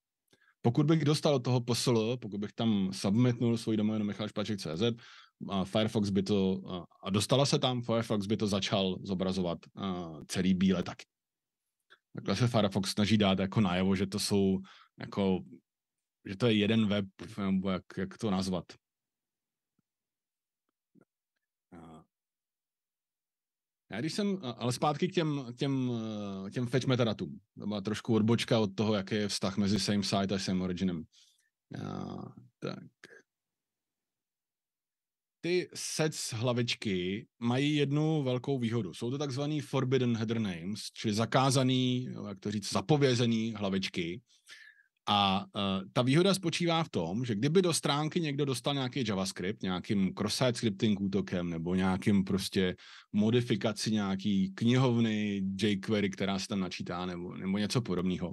Pokud bych dostal toho posl, pokud bych tam submitnul svůj doménu michalšpaček.cz, Firefox by to, a dostala se tam, Firefox by to začal zobrazovat eh, celý bíle taky. Takhle se Firefox snaží dát jako najevo, že to jsou jako, že to je jeden web, nebo jak, jak to nazvat. Já když jsem, ale zpátky k těm, k těm, eh, těm fetch metadatům. To byla trošku odbočka od toho, jaký je vztah mezi same site a same originem. A, tak. Ty sets hlavičky mají jednu velkou výhodu. Jsou to takzvaný forbidden header names, čili zakázaný, jak to říct, zapovězený hlavičky, a uh, ta výhoda spočívá v tom, že kdyby do stránky někdo dostal nějaký JavaScript, nějakým cross-site scripting útokem nebo nějakým prostě modifikaci nějaký knihovny jQuery, která se tam načítá nebo, nebo něco podobného,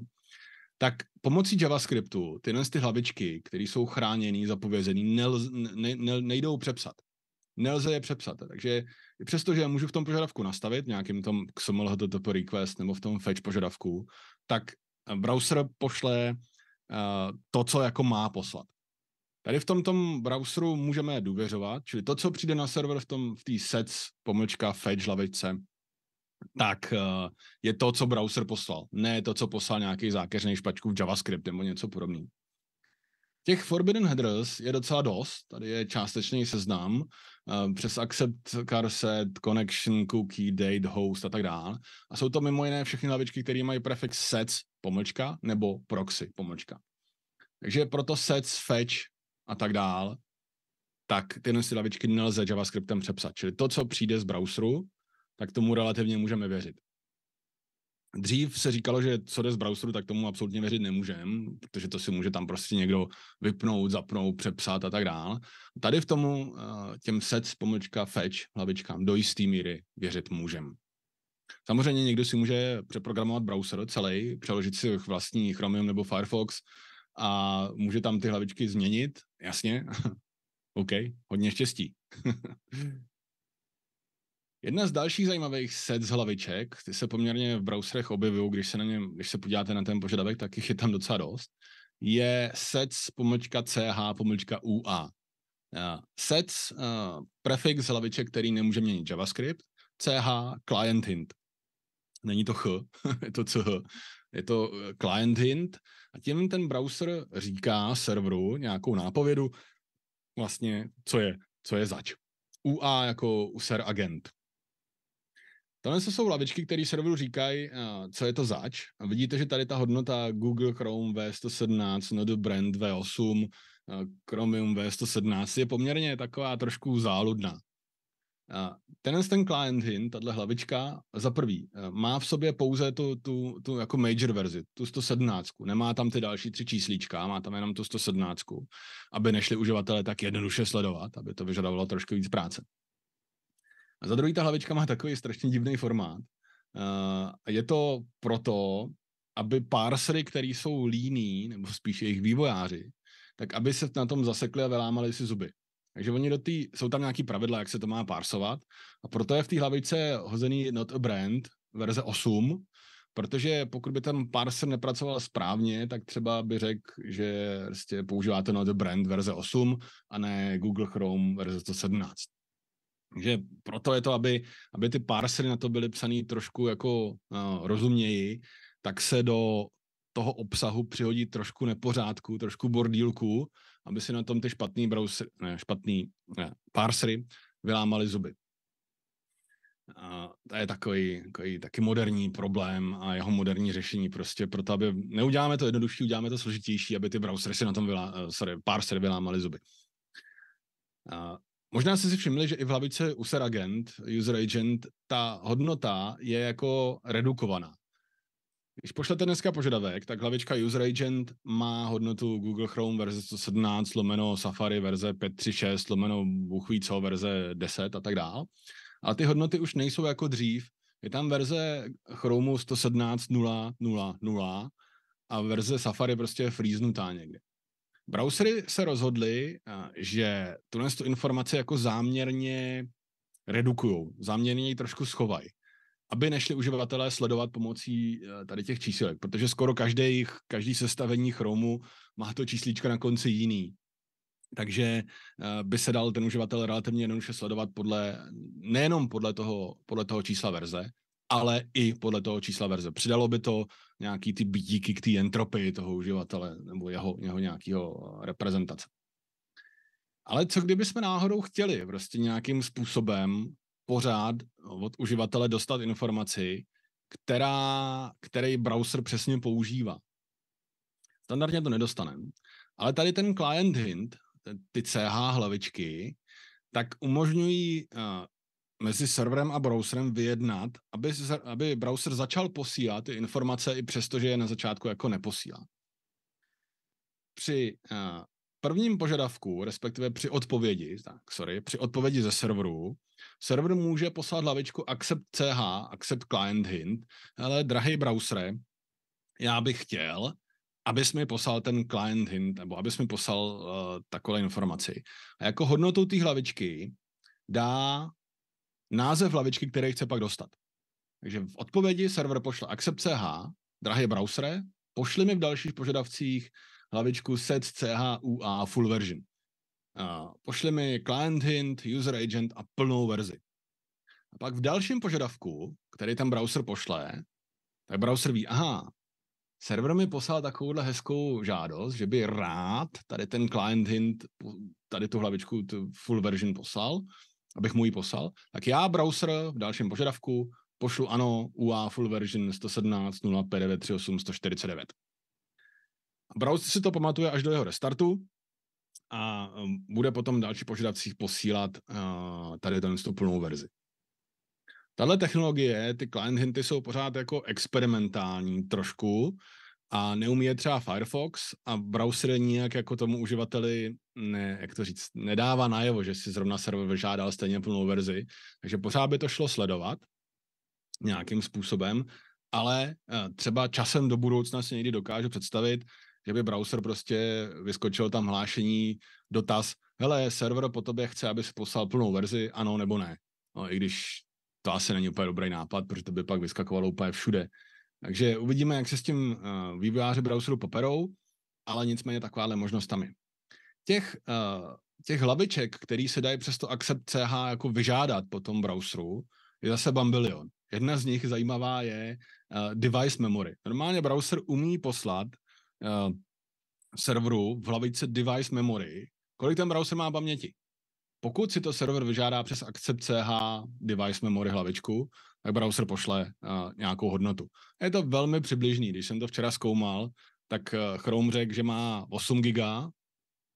tak pomocí JavaScriptu tyhle ty hlavičky, které jsou chráněné, zapovězené, ne, ne, nejdou přepsat. Nelze je přepsat. Takže přestože já můžu v tom požadavku nastavit, nějakým tom XML HTTP request nebo v tom fetch požadavku, tak browser pošle Eh, to, co jako má poslat. Tady v tom tom browseru můžeme důvěřovat, čili to, co přijde na server v tom v té sets pomlčka fetch lavice, tak eh, je to, co browser poslal. Ne to, co poslal nějaký zákeřný špačku v JavaScript nebo něco podobného. Těch forbidden headers je docela dost. Tady je částečný seznam eh, přes accept, set, connection, cookie, date, host a tak dále. A jsou to mimo jiné všechny lavičky, které mají prefix sets, pomlčka nebo proxy pomlčka. Takže proto sets, fetch a tak dál, tak tyhle si lavičky nelze JavaScriptem přepsat. Čili to, co přijde z browseru, tak tomu relativně můžeme věřit. Dřív se říkalo, že co jde z browseru, tak tomu absolutně věřit nemůžeme, protože to si může tam prostě někdo vypnout, zapnout, přepsat a tak dál. Tady v tomu eh, těm set pomlčka fetch hlavičkám do jisté míry věřit můžeme. Samozřejmě někdo si může přeprogramovat browser celý, přeložit si vlastní Chromium nebo Firefox a může tam ty hlavičky změnit, jasně. OK, hodně štěstí. Jedna z dalších zajímavých set z hlaviček, ty se poměrně v browserech objevují, když se, na ně, když se podíváte na ten požadavek, tak jich je tam docela dost, je eh, eh, z pomlčka ch pomlčka ua. Uh, set uh, prefix hlaviček, který nemůže měnit JavaScript, CH client hint. Není to H, je to CH. Eh, je to client hint a tím ten browser říká serveru nějakou nápovědu vlastně, co je, co je zač. UA jako user agent. Tohle jsou lavičky, které serveru říkají, eh, co je to zač. A vidíte, že tady ta hodnota Google Chrome V117, Node Brand V8, eh, Chromium V117 je poměrně taková trošku záludná. Tenhle ten client hint, tahle hlavička, za prvý, eh, má v sobě pouze tu, tu, tu jako major verzi, tu 117. Nemá tam ty další tři číslíčka, má tam jenom tu 117, aby nešli uživatelé tak jednoduše sledovat, aby to vyžadovalo trošku víc práce. A za druhý, ta hlavička má takový strašně divný formát. Eh, je to proto, aby parsery, které jsou líní, nebo spíš jejich vývojáři, tak aby se na tom zasekli a vylámali si zuby. Takže oni do tý, jsou tam nějaký pravidla, jak se to má parsovat a proto je v té hlavičce hozený not a brand verze 8, protože pokud by ten parser nepracoval správně, tak třeba by řekl, že prostě používáte not a brand verze 8 a ne Google Chrome verze 117. Takže proto je to, aby, aby ty parsery na to byly psaný trošku jako uh, no, rozuměji, tak se do toho obsahu přihodí trošku nepořádku, trošku bordílku aby si na tom ty špatný browser, ne, špatný ne, parsery vylámali zuby. A to je takový, takový taky moderní problém a jeho moderní řešení prostě proto, aby neuděláme to jednodušší, uděláme to složitější, aby ty browsery si na tom vylá, eh, sorry, parsery vylámali zuby. A možná jste si všimli, že i v hlavice user agent, user agent, ta hodnota je jako redukovaná. Když pošlete dneska požadavek, tak hlavička User Agent má hodnotu Google Chrome verze 117 lomeno Safari verze 536 lomeno buchví co verze 10 a tak dál. A ty hodnoty už nejsou jako dřív. Je tam verze Chrome 117.0.0.0 a verze Safari prostě je frýznutá někde. Browsery se rozhodli, eh, že tuhle tu informaci jako záměrně redukují, záměrně ji trošku schovají aby nešli uživatelé sledovat pomocí eh, tady těch číselek, protože skoro každý, každý sestavení Chromu má to číslíčko na konci jiný. Takže eh, by se dal ten uživatel relativně jednoduše sledovat podle, nejenom podle toho, podle toho čísla verze, ale i podle toho čísla verze. Přidalo by to nějaký ty bídíky k té entropii toho uživatele nebo jeho, jeho nějakého eh, reprezentace. Ale co kdyby jsme náhodou chtěli prostě nějakým způsobem pořád od uživatele dostat informaci, která, který browser přesně používá. Standardně to nedostaneme. Ale tady ten client hint, ty CH hlavičky, tak umožňují uh, mezi serverem a browserem vyjednat, aby, aby browser začal posílat ty informace i přesto, že je na začátku jako neposílá. Při eh, prvním požadavku, respektive při odpovědi, tak sorry, při odpovědi ze serveru, server může poslat hlavičku accept CH, accept client hint, ale drahý browsere, já bych chtěl, abys mi poslal ten client hint, nebo abys mi poslal uh, takovou informaci. A jako hodnotu té hlavičky dá název hlavičky, který chce pak dostat. Takže v odpovědi server pošle accept CH, drahý browsere, pošli mi v dalších požadavcích hlavičku set CHUA full version. A pošli mi client hint, user agent a plnou verzi. A pak v dalším požadavku, který ten browser pošle, tak browser ví, aha, server mi poslal takovouhle hezkou žádost, že by rád tady ten client hint, tady tu hlavičku, tu full version poslal, abych mu ji poslal, tak já browser v dalším požadavku pošlu ano, UA full version 117.05938.149. Browser si to pamatuje až do jeho restartu a um, bude potom další požadavcích posílat uh, tady ten plnou verzi. Tahle technologie, ty client hinty jsou pořád jako experimentální trošku a neumí je třeba Firefox a browser nijak jako tomu uživateli, ne, jak to říct, nedává najevo, že si zrovna server vyžádal stejně plnou verzi, takže pořád by to šlo sledovat nějakým způsobem, ale uh, třeba časem do budoucna si někdy dokážu představit, by browser prostě vyskočil tam hlášení, dotaz, hele, server po tobě chce, aby si poslal plnou verzi, ano nebo ne. No, I když to asi není úplně dobrý nápad, protože to by pak vyskakovalo úplně všude. Takže uvidíme, jak se s tím uh, vývojáři browseru poperou, ale nicméně takováhle možnost tam je. Těch, uh, těch hlaviček, který se dají přes to accept CH jako vyžádat po tom browseru, je zase bambilion. Jedna z nich zajímavá je uh, device memory. Normálně browser umí poslat uh, serveru v hlavičce device memory, kolik ten browser má paměti. Pokud si to server vyžádá přes akcept CH device memory hlavičku, tak browser pošle uh, nějakou hodnotu. Je to velmi přibližný. Když jsem to včera zkoumal, tak eh, Chrome řekl, že má 8 GB,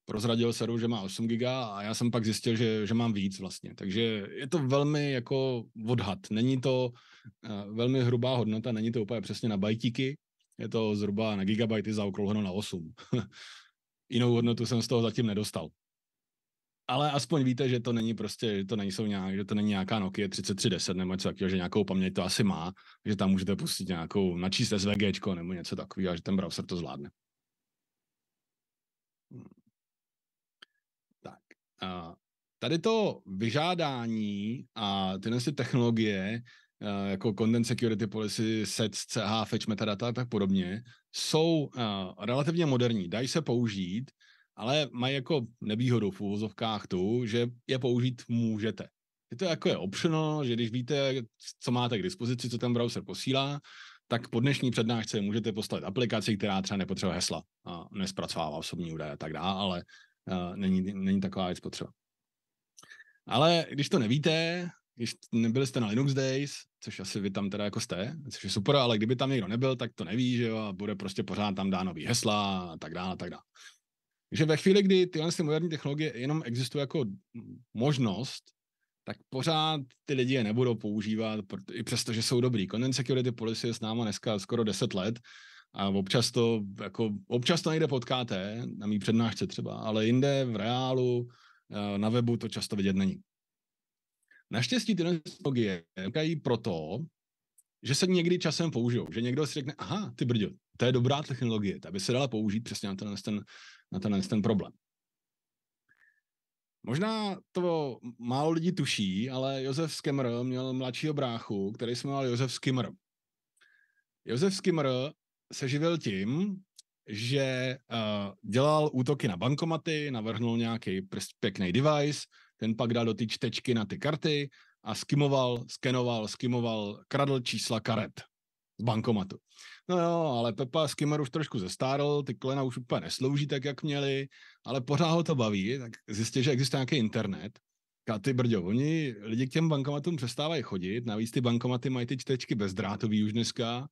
prozradil serveru, že má 8 GB a já jsem pak zjistil, že, že mám víc vlastně. Takže je to velmi jako odhad. Není to uh, velmi hrubá hodnota, není to úplně přesně na bajtíky, je to zhruba na gigabajty zaokrouhleno na 8. Jinou hodnotu jsem z toho zatím nedostal. Ale aspoň víte, že to není prostě, že to nejsou nějak, že to není nějaká Nokia 3310 nebo něco takového, že nějakou paměť to asi má, že tam můžete pustit nějakou, načíst SVG nebo něco takového, že ten browser to zvládne. Tak. A tady to vyžádání a tyhle ty technologie Eh, jako Content Security Policy, SET, CH, Fetch, Metadata a tak podobně, jsou eh, relativně moderní, dají se použít, ale mají jako nevýhodu v úvozovkách tu, že je použít můžete. Je to jako je optional, že když víte, co máte k dispozici, co ten browser posílá, tak po dnešní přednášce můžete postavit aplikaci, která třeba nepotřebuje hesla a nespracovává osobní údaje a tak dále, ale uh, není, není taková věc potřeba. Ale když to nevíte, když nebyli jste na Linux Days, což asi vy tam teda jako jste, což je super, ale kdyby tam někdo nebyl, tak to neví, že jo, a bude prostě pořád tam dá nový hesla a tak dále a tak dále. Takže ve chvíli, kdy tyhle moderní technologie jenom existují jako možnost, tak pořád ty lidi je nebudou používat, i přesto, že jsou dobrý. Content Security Policy je s náma dneska skoro 10 let a občas to, jako, občas to někde potkáte, na mý přednášce třeba, ale jinde v reálu, eh, na webu to často vidět není. Naštěstí tyhle technologie vznikají proto, že se někdy časem použijou, že někdo si řekne, aha, ty brďo, to je dobrá technologie, ta by se dala použít přesně na ten, ten, na ten, ten problém. Možná to málo lidí tuší, ale Josef Skimmer měl mladšího bráchu, který se jmenoval Josef Skimmer. Josef Skimmer se živil tím, že uh, dělal útoky na bankomaty, navrhnul nějaký pěkný device, ten pak dal do ty čtečky na ty karty a skimoval, skenoval, skimoval, kradl čísla karet z bankomatu. No jo, ale Pepa Skimmer už trošku zestárl, ty klena už úplně neslouží tak, jak měli, ale pořád ho to baví, tak zjistil, že existuje nějaký internet. A ty brďo, oni lidi k těm bankomatům přestávají chodit, navíc ty bankomaty mají ty čtečky bezdrátový už dneska.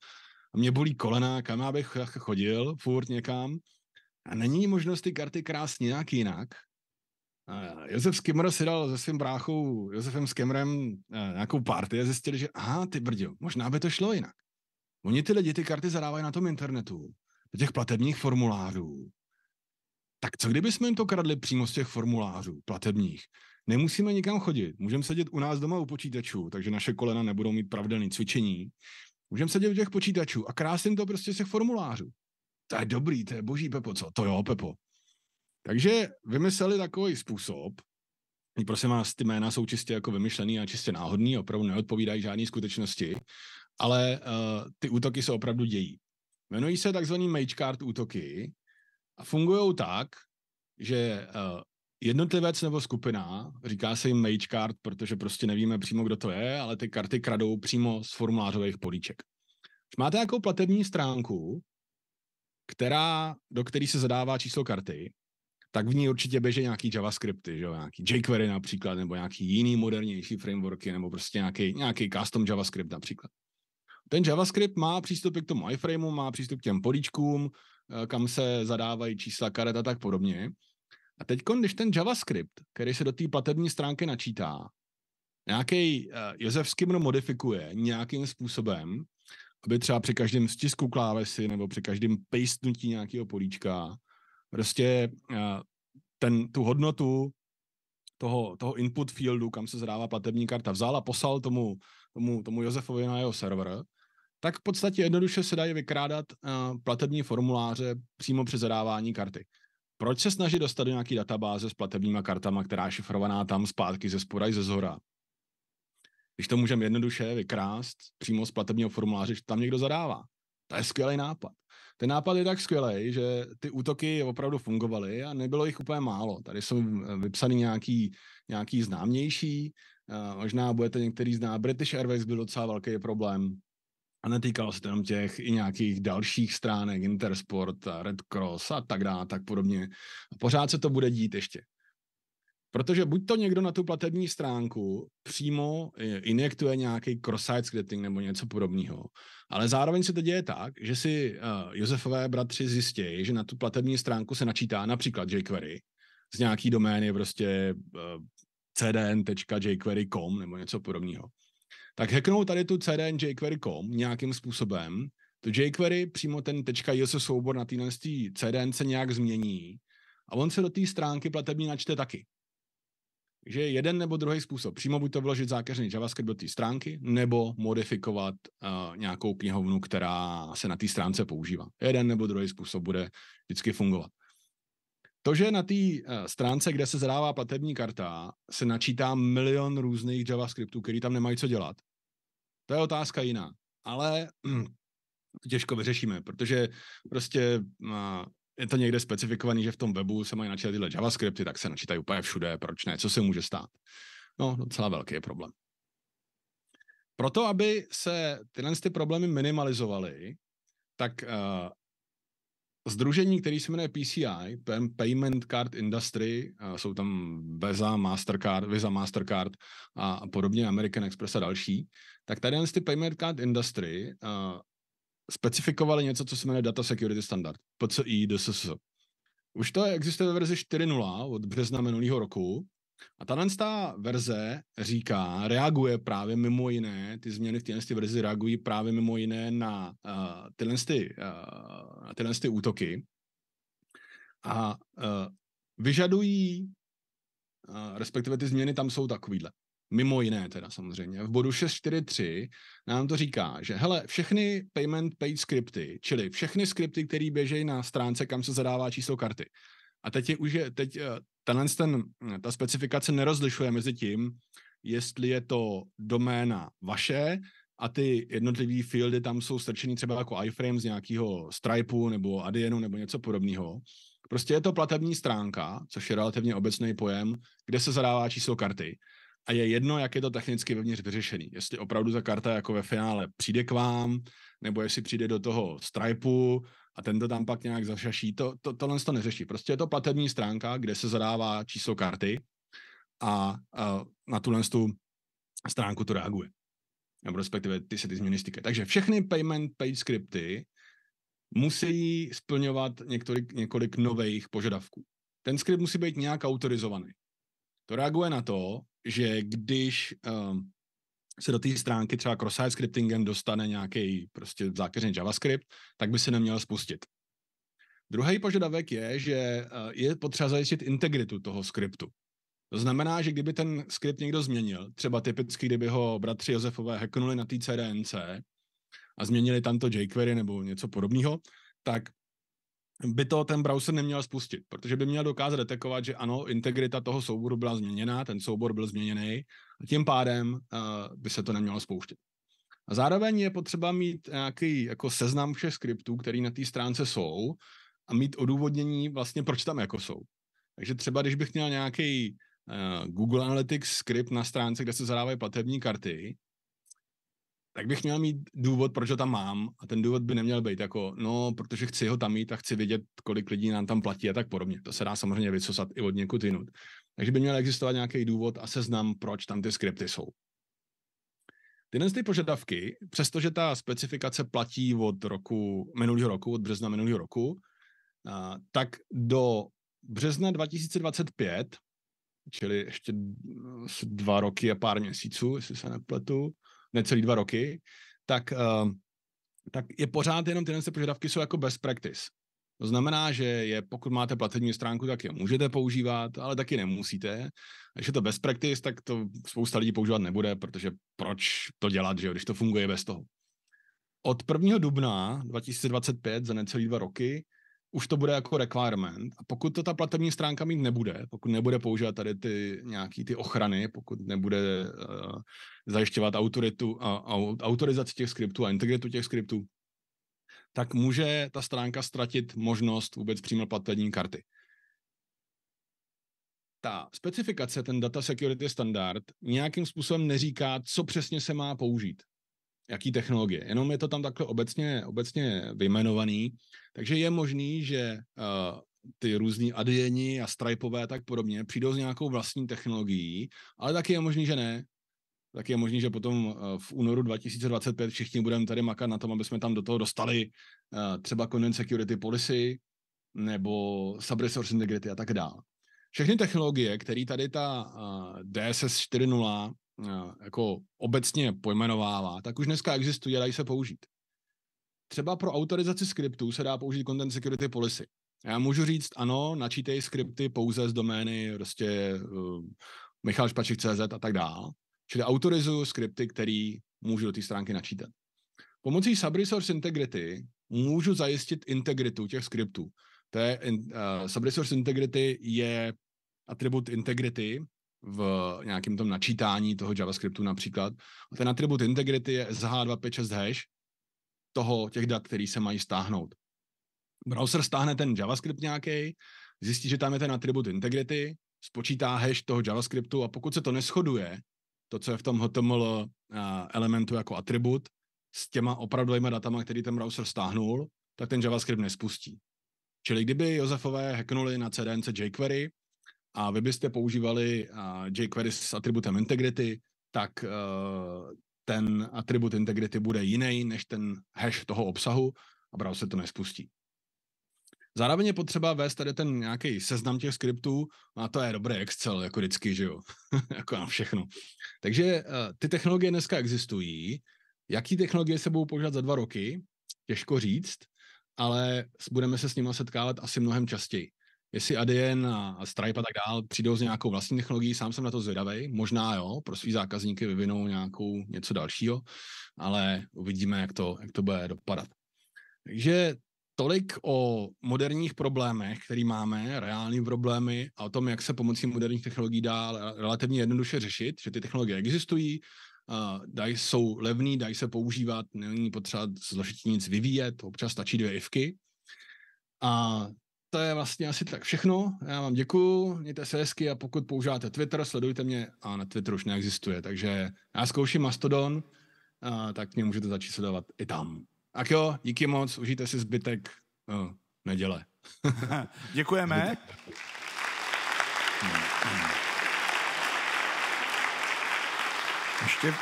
A mě bolí kolena, kam já bych chodil, furt někam. A není možnost ty karty krásně nějak jinak, Josef Skimmer si dal se svým bráchou Josefem Skimmerem eh, nějakou party a zjistili, že aha, ty brdio, možná by to šlo jinak. Oni ty lidi ty karty zadávají na tom internetu, do těch platebních formulářů. Tak co kdyby jsme jim to kradli přímo z těch formulářů platebních? Nemusíme nikam chodit. Můžeme sedět u nás doma u počítačů, takže naše kolena nebudou mít pravidelné cvičení. Můžeme sedět u těch počítačů a krásím to prostě z těch formulářů. To je dobrý, to je boží, Pepo, co? To jo, Pepo. Takže vymysleli takový způsob, prosím vás, ty jména jsou čistě jako vymyšlený a čistě náhodný, opravdu neodpovídají žádné skutečnosti, ale uh, ty útoky se opravdu dějí. Jmenují se takzvaný mage card útoky a fungují tak, že uh, jednotlivec nebo skupina, říká se jim mage card, protože prostě nevíme přímo, kdo to je, ale ty karty kradou přímo z formulářových políček. Když máte jako platební stránku, která, do které se zadává číslo karty, tak v ní určitě běží nějaký JavaScripty, že jo, nějaký jQuery například, nebo nějaký jiný modernější frameworky, nebo prostě nějaký, nějaký custom JavaScript například. Ten JavaScript má přístup k tomu iframeu, má přístup k těm políčkům, eh, kam se zadávají čísla karet a tak podobně. A teď, když ten JavaScript, který se do té platební stránky načítá, nějaký uh, eh, Josef Skimmer modifikuje nějakým způsobem, aby třeba při každém stisku klávesy nebo při každém pastnutí nějakého políčka prostě eh, ten, tu hodnotu toho, toho input fieldu, kam se zadává platební karta, vzal a poslal tomu, tomu, tomu Josefovi na jeho server, tak v podstatě jednoduše se dají vykrádat uh, platební formuláře přímo při zadávání karty. Proč se snaží dostat do nějaké databáze s platebníma kartama, která je šifrovaná tam zpátky ze spora i ze zhora? Když to můžeme jednoduše vykrást přímo z platebního formuláře, že tam někdo zadává. To je skvělý nápad. Ten nápad je tak skvělý, že ty útoky opravdu fungovaly a nebylo jich úplně málo. Tady jsou eh, vypsaný nějaký, nějaký známější, eh, možná budete některý zná. British Airways byl docela velký problém, a netýkalo se tam jenom těch i nějakých dalších stránek, Intersport, Red Cross a tak dále, tak podobně. Pořád se to bude dít ještě. Protože buď to někdo na tu platební stránku přímo e, injektuje nějaký cross-site scripting nebo něco podobného, ale zároveň se to děje tak, že si uh, Josefové bratři zjistějí, že na tu platební stránku se načítá například jQuery z nějaký domény prostě uh, e, cdn.jquery.com nebo něco podobného. Tak hacknou tady tu cdn.jquery.com nějakým způsobem, to jQuery přímo ten .js soubor na téhle cdn se nějak změní a on se do té stránky platební načte taky že je jeden nebo druhý způsob. Přímo buď to vložit zákeřný JavaScript do té stránky, nebo modifikovat uh, nějakou knihovnu, která se na té stránce používá. Jeden nebo druhý způsob bude vždycky fungovat. To, že na té eh, stránce, kde se zadává platební karta, se načítá milion různých JavaScriptů, který tam nemají co dělat, to je otázka jiná. Ale těžko vyřešíme, protože prostě eh, je to někde specifikovaný, že v tom webu se mají načítat tyhle JavaScripty, tak se načítají úplně všude, proč ne, co se může stát. No, docela velký je problém. Proto, aby se tyhle ty problémy minimalizovaly, tak uh, Združení, který se jmenuje PCI, Payment Card Industry, eh, jsou tam Visa, Mastercard, Visa, Mastercard a podobně American Express a další, tak tady ty Payment Card Industry eh, specifikovali něco, co se jmenuje Data Security Standard, PCI DSS. Už to existuje ve verzi 4.0 od března minulého roku a tahle ta verze říká, reaguje právě mimo jiné, ty změny v téhle verzi reagují právě mimo jiné na uh, tyhle, ty, uh, eh, tyhle ty útoky a uh, vyžadují, uh, respektive ty změny tam jsou takovýhle. Mimo jiné teda samozřejmě. V bodu 6.4.3 nám to říká, že hele, všechny payment page skripty, čili všechny skripty, které běžejí na stránce, kam se zadává číslo karty. A teď je už je, teď eh, tenhle ten, eh, ta specifikace nerozlišuje mezi tím, jestli je to doména vaše a ty jednotlivé fieldy tam jsou strčený třeba jako iframe z nějakého Stripeu nebo Adienu nebo něco podobného. Prostě je to platební stránka, což je relativně obecný pojem, kde se zadává číslo karty a je jedno, jak je to technicky vevnitř vyřešený. Jestli opravdu ta karta jako ve finále přijde k vám, nebo jestli přijde do toho stripu a ten to tam pak nějak zašaší, to, to, tohle to neřeší. Prostě je to platební stránka, kde se zadává číslo karty a, a na tuhle tu stránku to reaguje. Nebo respektive ty se ty změny stýkají. Takže všechny payment page skripty musí splňovat několik, několik nových požadavků. Ten skript musí být nějak autorizovaný. To reaguje na to, že když um, se do té stránky třeba cross-site scriptingem dostane nějaký prostě zákeřený JavaScript, tak by se neměl spustit. Druhý požadavek je, že eh, je potřeba zajistit integritu toho skriptu. To znamená, že kdyby ten skript někdo změnil, třeba typicky, kdyby ho bratři Josefové hacknuli na té CDNC a změnili tam to jQuery nebo něco podobného, tak by to ten browser neměl spustit, protože by měl dokázat detekovat, že ano, integrita toho souboru byla změněna, ten soubor byl změněný a tím pádem uh, by se to nemělo spouštět. A zároveň je potřeba mít nějaký jako seznam všech skriptů, které na té stránce jsou a mít odůvodnění vlastně, proč tam jako jsou. Takže třeba, když bych měl nějaký uh, Google Analytics skript na stránce, kde se zadávají platební karty, tak bych měl mít důvod, proč ho tam mám. A ten důvod by neměl být jako, no, protože chci ho tam mít a chci vidět, kolik lidí nám tam platí a tak podobně. To se dá samozřejmě vycosat i od někud jinut. Takže by měl existovat nějaký důvod a seznam, proč tam ty skripty jsou. Tyhle ty požadavky, přestože ta specifikace platí od roku minulého roku, od března minulého roku, a, tak do března 2025, čili ještě mm, dva roky a pár měsíců, jestli se nepletu, necelý dva roky, tak, eh, tak je pořád jenom tyhle požadavky jsou jako best practice. To znamená, že je, pokud máte platební stránku, tak je můžete používat, ale taky nemusíte. Když je to best practice, tak to spousta lidí používat nebude, protože proč to dělat, že jo, když to funguje bez toho. Od 1. dubna 2025, za necelý dva roky, už to bude jako requirement. A pokud to ta platební stránka mít nebude, pokud nebude používat tady ty nějaký ty ochrany, pokud nebude uh, zajišťovat autoritu, uh, autorizaci těch skriptů a integritu těch skriptů, tak může ta stránka ztratit možnost vůbec přímo platební karty. Ta specifikace, ten data security standard, nějakým způsobem neříká, co přesně se má použít jaký technologie. Jenom je to tam takhle obecně, obecně vyjmenovaný, takže je možný, že uh, ty různí adieni a stripové a tak podobně přijdou s nějakou vlastní technologií, ale taky je možný, že ne. Tak je možný, že potom eh, v únoru 2025 všichni budeme tady makat na tom, aby jsme tam do toho dostali uh, třeba Content Security Policy nebo Subresource Integrity a tak dále. Všechny technologie, které tady ta uh, DSS No, jako obecně pojmenovává, tak už dneska existují a dají se použít. Třeba pro autorizaci skriptů se dá použít Content Security Policy. Já můžu říct, ano, načítej skripty pouze z domény prostě uh, um, michalšpačik.cz a tak dál. Čili autorizuju skripty, které můžu do té stránky načítat. Pomocí Subresource Integrity můžu zajistit integritu těch skriptů. To je, uh, Subresource Integrity je atribut integrity, v nějakém tom načítání toho JavaScriptu například. A ten atribut integrity je SH256 hash toho těch dat, který se mají stáhnout. Browser stáhne ten JavaScript nějaký, zjistí, že tam je ten atribut integrity, spočítá hash toho JavaScriptu a pokud se to neschoduje, to, co je v tom HTML eh, elementu jako atribut, s těma opravdovými datama, který ten browser stáhnul, tak ten JavaScript nespustí. Čili kdyby Josefové hacknuli na CDNC jQuery, a vy byste používali eh, jQuery s atributem integrity, tak eh, ten atribut integrity bude jiný než ten hash toho obsahu a se to nespustí. Zároveň je potřeba vést tady ten nějaký seznam těch skriptů, a to je dobrý Excel, jako vždycky, že jo, jako na všechno. Takže eh, ty technologie dneska existují, jaký technologie se budou používat za dva roky, těžko říct, ale budeme se s nimi setkávat asi mnohem častěji jestli ADN a Stripe a tak dál přijdou s nějakou vlastní technologií, sám jsem na to zvědavý. Možná jo, pro svý zákazníky vyvinou nějakou něco dalšího, ale uvidíme, jak to, jak to bude dopadat. Takže tolik o moderních problémech, který máme, reální problémy a o tom, jak se pomocí moderních technologií dá relativně jednoduše řešit, že ty technologie existují, Uh, daj, jsou levný, dají se používat, není potřeba zložitě nic vyvíjet, občas stačí dvě ifky. A to je vlastně asi tak všechno. Já vám děkuju, mějte se hezky a pokud používáte Twitter, sledujte mě a na Twitteru už neexistuje, takže já zkouším Mastodon, a tak mě můžete začít sledovat i tam. Tak jo, díky moc, užijte si zbytek no, neděle. Děkujeme. Ještě,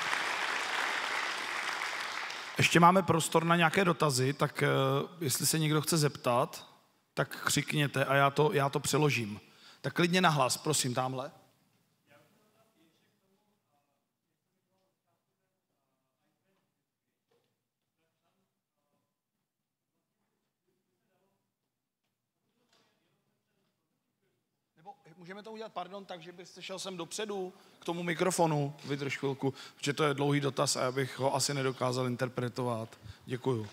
ještě máme prostor na nějaké dotazy, tak uh, jestli se někdo chce zeptat tak křikněte a já to, já to přeložím. Tak klidně nahlas, prosím, tamhle. Eh, můžeme to udělat, pardon, takže bych byste šel sem dopředu k tomu mikrofonu, vydrž chvilku, protože to je dlouhý dotaz a já bych ho asi nedokázal interpretovat. Děkuju.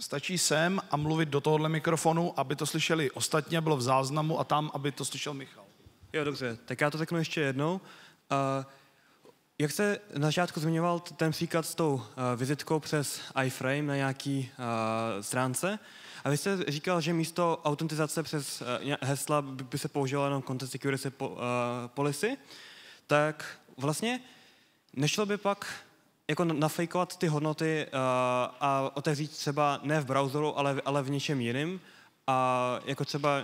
Stačí sem a mluvit do tohohle mikrofonu, aby to slyšeli ostatně, bylo v záznamu a tam, aby to slyšel Michal. Jo, dobře, tak já to řeknu ještě jednou. Uh, jak se na začátku zmiňoval ten příklad s tou uh, vizitkou přes iFrame na nějaký uh, stránce, a vy jste říkal, že místo autentizace přes uh, hesla by se použila jenom Content Security po, uh, Policy, tak vlastně nešlo by pak jako nafejkovat ty hodnoty uh, a otevřít třeba ne v browseru, ale, ale v něčem jiným a jako třeba,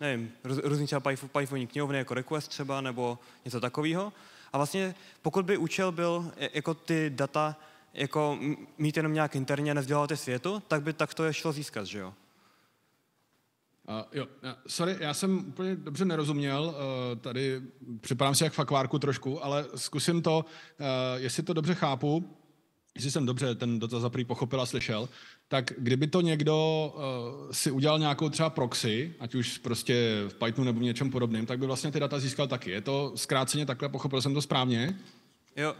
nevím, růz, různý třeba Pythonovní knihovny jako request třeba nebo něco takového. A vlastně pokud by účel byl eh, jako ty data jako mít jenom nějak interně a nevzdělávat je světu, tak by tak to je šlo získat, že jo? Uh, jo, sorry, já jsem úplně dobře nerozuměl, uh, tady připadám si jak fakvárku trošku, ale zkusím to, uh, jestli to dobře chápu, jestli jsem dobře ten dotaz zaprý pochopil a slyšel, tak kdyby to někdo uh, si udělal nějakou třeba proxy, ať už prostě v Pythonu nebo v něčem podobném, tak by vlastně ty data získal taky. Je to zkráceně takhle, pochopil jsem to správně? Jo,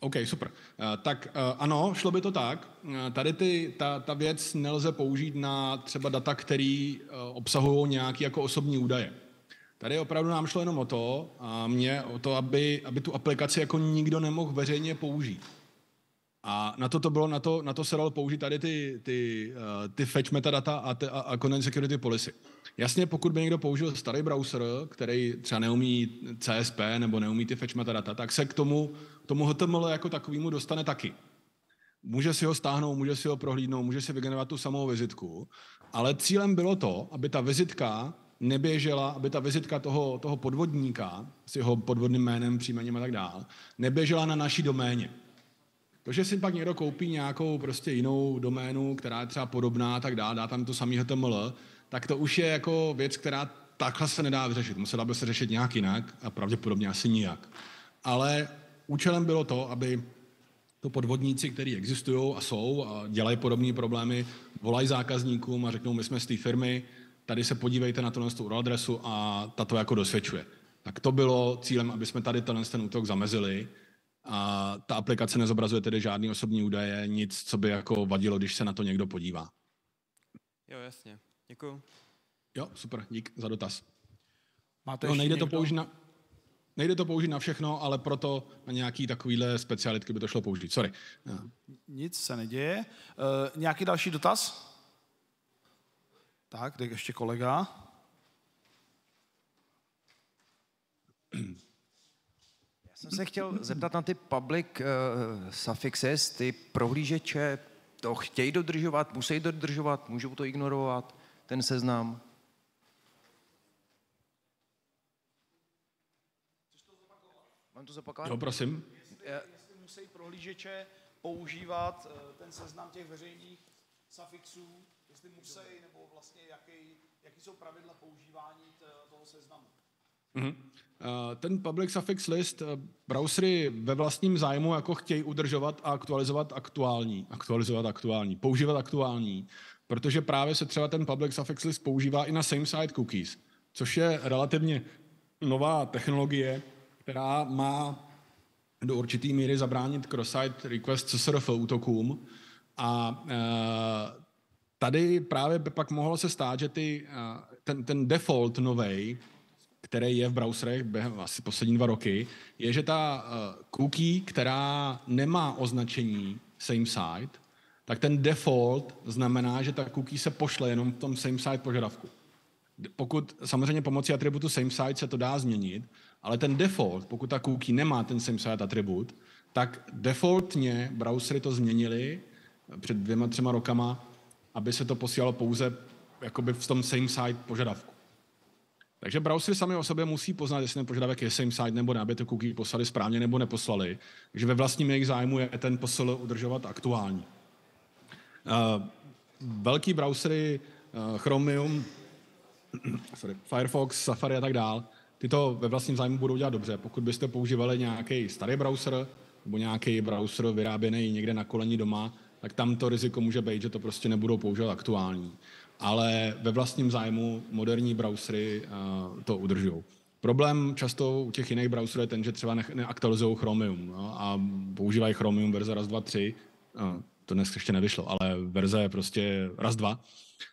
OK, super. Eh, tak eh, ano, šlo by to tak. Eh, tady ty, ta, ta věc nelze použít na třeba data, které obsahují nějaké jako osobní údaje. Tady opravdu nám šlo jenom o to, a mě o to, aby, aby tu aplikaci jako nikdo nemohl veřejně použít. A na to to bylo, na to, na to se dalo použít tady ty, ty, ty fetch metadata a, ty, a, a content security policy. Jasně, pokud by někdo použil starý browser, který třeba neumí CSP nebo neumí ty fetch metadata, tak se k tomu tomu HTML jako takovému dostane taky. Může si ho stáhnout, může si ho prohlídnout, může si vygenerovat tu samou vizitku, ale cílem bylo to, aby ta vizitka neběžela, aby ta vizitka toho, toho podvodníka s jeho podvodným jménem, příjmením a tak dál, neběžela na naší doméně. To, že si pak někdo koupí nějakou prostě jinou doménu, která je třeba podobná a tak dál, dá tam to samý HTML, tak to už je jako věc, která takhle se nedá vyřešit. Musela by se řešit nějak jinak a pravděpodobně asi nijak. Ale účelem bylo to, aby to podvodníci, kteří existují a jsou a dělají podobné problémy, volají zákazníkům a řeknou, my jsme z té firmy, tady se podívejte na tohle URL adresu a ta to jako dosvědčuje. Tak to bylo cílem, aby jsme tady tenhle ten útok zamezili. A ta aplikace nezobrazuje tedy žádný osobní údaje, nic, co by jako vadilo, když se na to někdo podívá. Jo, jasně. Děkuju. Jo, super, dík za dotaz. Máte no, nejde to použít na... Nejde to použít na všechno, ale proto na nějaký takovýhle specialitky by to šlo použít. Sorry. No. Nic se neděje. E, nějaký další dotaz? Tak, kde ještě kolega? Já jsem se chtěl zeptat na ty public uh, suffixes, ty prohlížeče to chtějí dodržovat, musí dodržovat, můžou to ignorovat, ten seznam? Mám to zopakovat? Jo, prosím. Jestli musí prohlížeče používat eh, ten seznam těch veřejných safixů, jestli musí, nebo vlastně jaký, jaký jsou pravidla používání toho seznamu. Mm-hmm. Ten public suffix list eh, browsery ve vlastním zájmu jako chtějí udržovat a aktualizovat aktuální, aktualizovat aktuální, používat aktuální, protože právě se třeba ten public suffix list používá i na same site cookies, což je relativně nová technologie, která má do určité míry zabránit cross-site request CSRF útokům. A e, tady právě by pak mohlo se stát, že ty, e, ten, ten default novej, který je v browserech během asi poslední dva roky, je, že ta e, cookie, která nemá označení same site, tak ten default znamená, že ta cookie se pošle jenom v tom same site požadavku. Pokud samozřejmě pomocí atributu same site se to dá změnit, ale ten default, pokud ta cookie nemá ten same-site atribut, tak defaultně browsery to změnili eh, před dvěma, třema rokama, aby se to posílalo pouze jakoby v tom same site požadavku. Takže browsery sami o sobě musí poznat, jestli ten požadavek je same site nebo ne, aby ty cookie poslali správně nebo neposlali. Takže ve vlastním jejich zájmu je ten posel udržovat aktuální. Uh, velký browsery, uh, Chromium, sorry, Firefox, Safari a tak dále, ty to ve vlastním zájmu budou dělat dobře. Pokud byste používali nějaký starý browser nebo nějaký browser vyráběný někde na koleni doma, tak tam to riziko může být, že to prostě nebudou používat aktuální. Ale ve vlastním zájmu moderní browsery eh, to udržují. Problém často u těch jiných browserů je ten, že třeba neaktualizují Chromium no, a používají Chromium verze raz, dva, tři. No, to dnes ještě nevyšlo, ale verze je prostě raz, dva.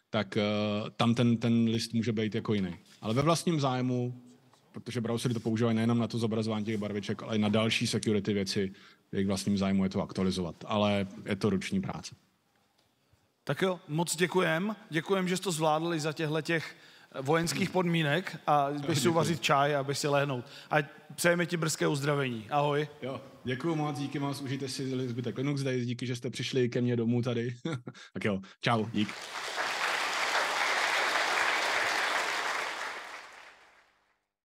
Tak uh, tam ten, ten list může být jako jiný. Ale ve vlastním zájmu protože browsery to používají nejenom na to zobrazování těch barviček, ale i na další security věci, jejich vlastním zájmu je to aktualizovat. Ale je to ruční práce. Tak jo, moc děkujem. Děkujem, že jste to zvládli za těchto těch eh, vojenských podmínek a bych si uvařit čaj a bych si lehnout. A přejeme ti brzké uzdravení. Ahoj. Jo, děkuji moc, díky moc, užijte si zbytek Linux Days, díky, že jste přišli ke mně domů tady. tak jo, čau, dík.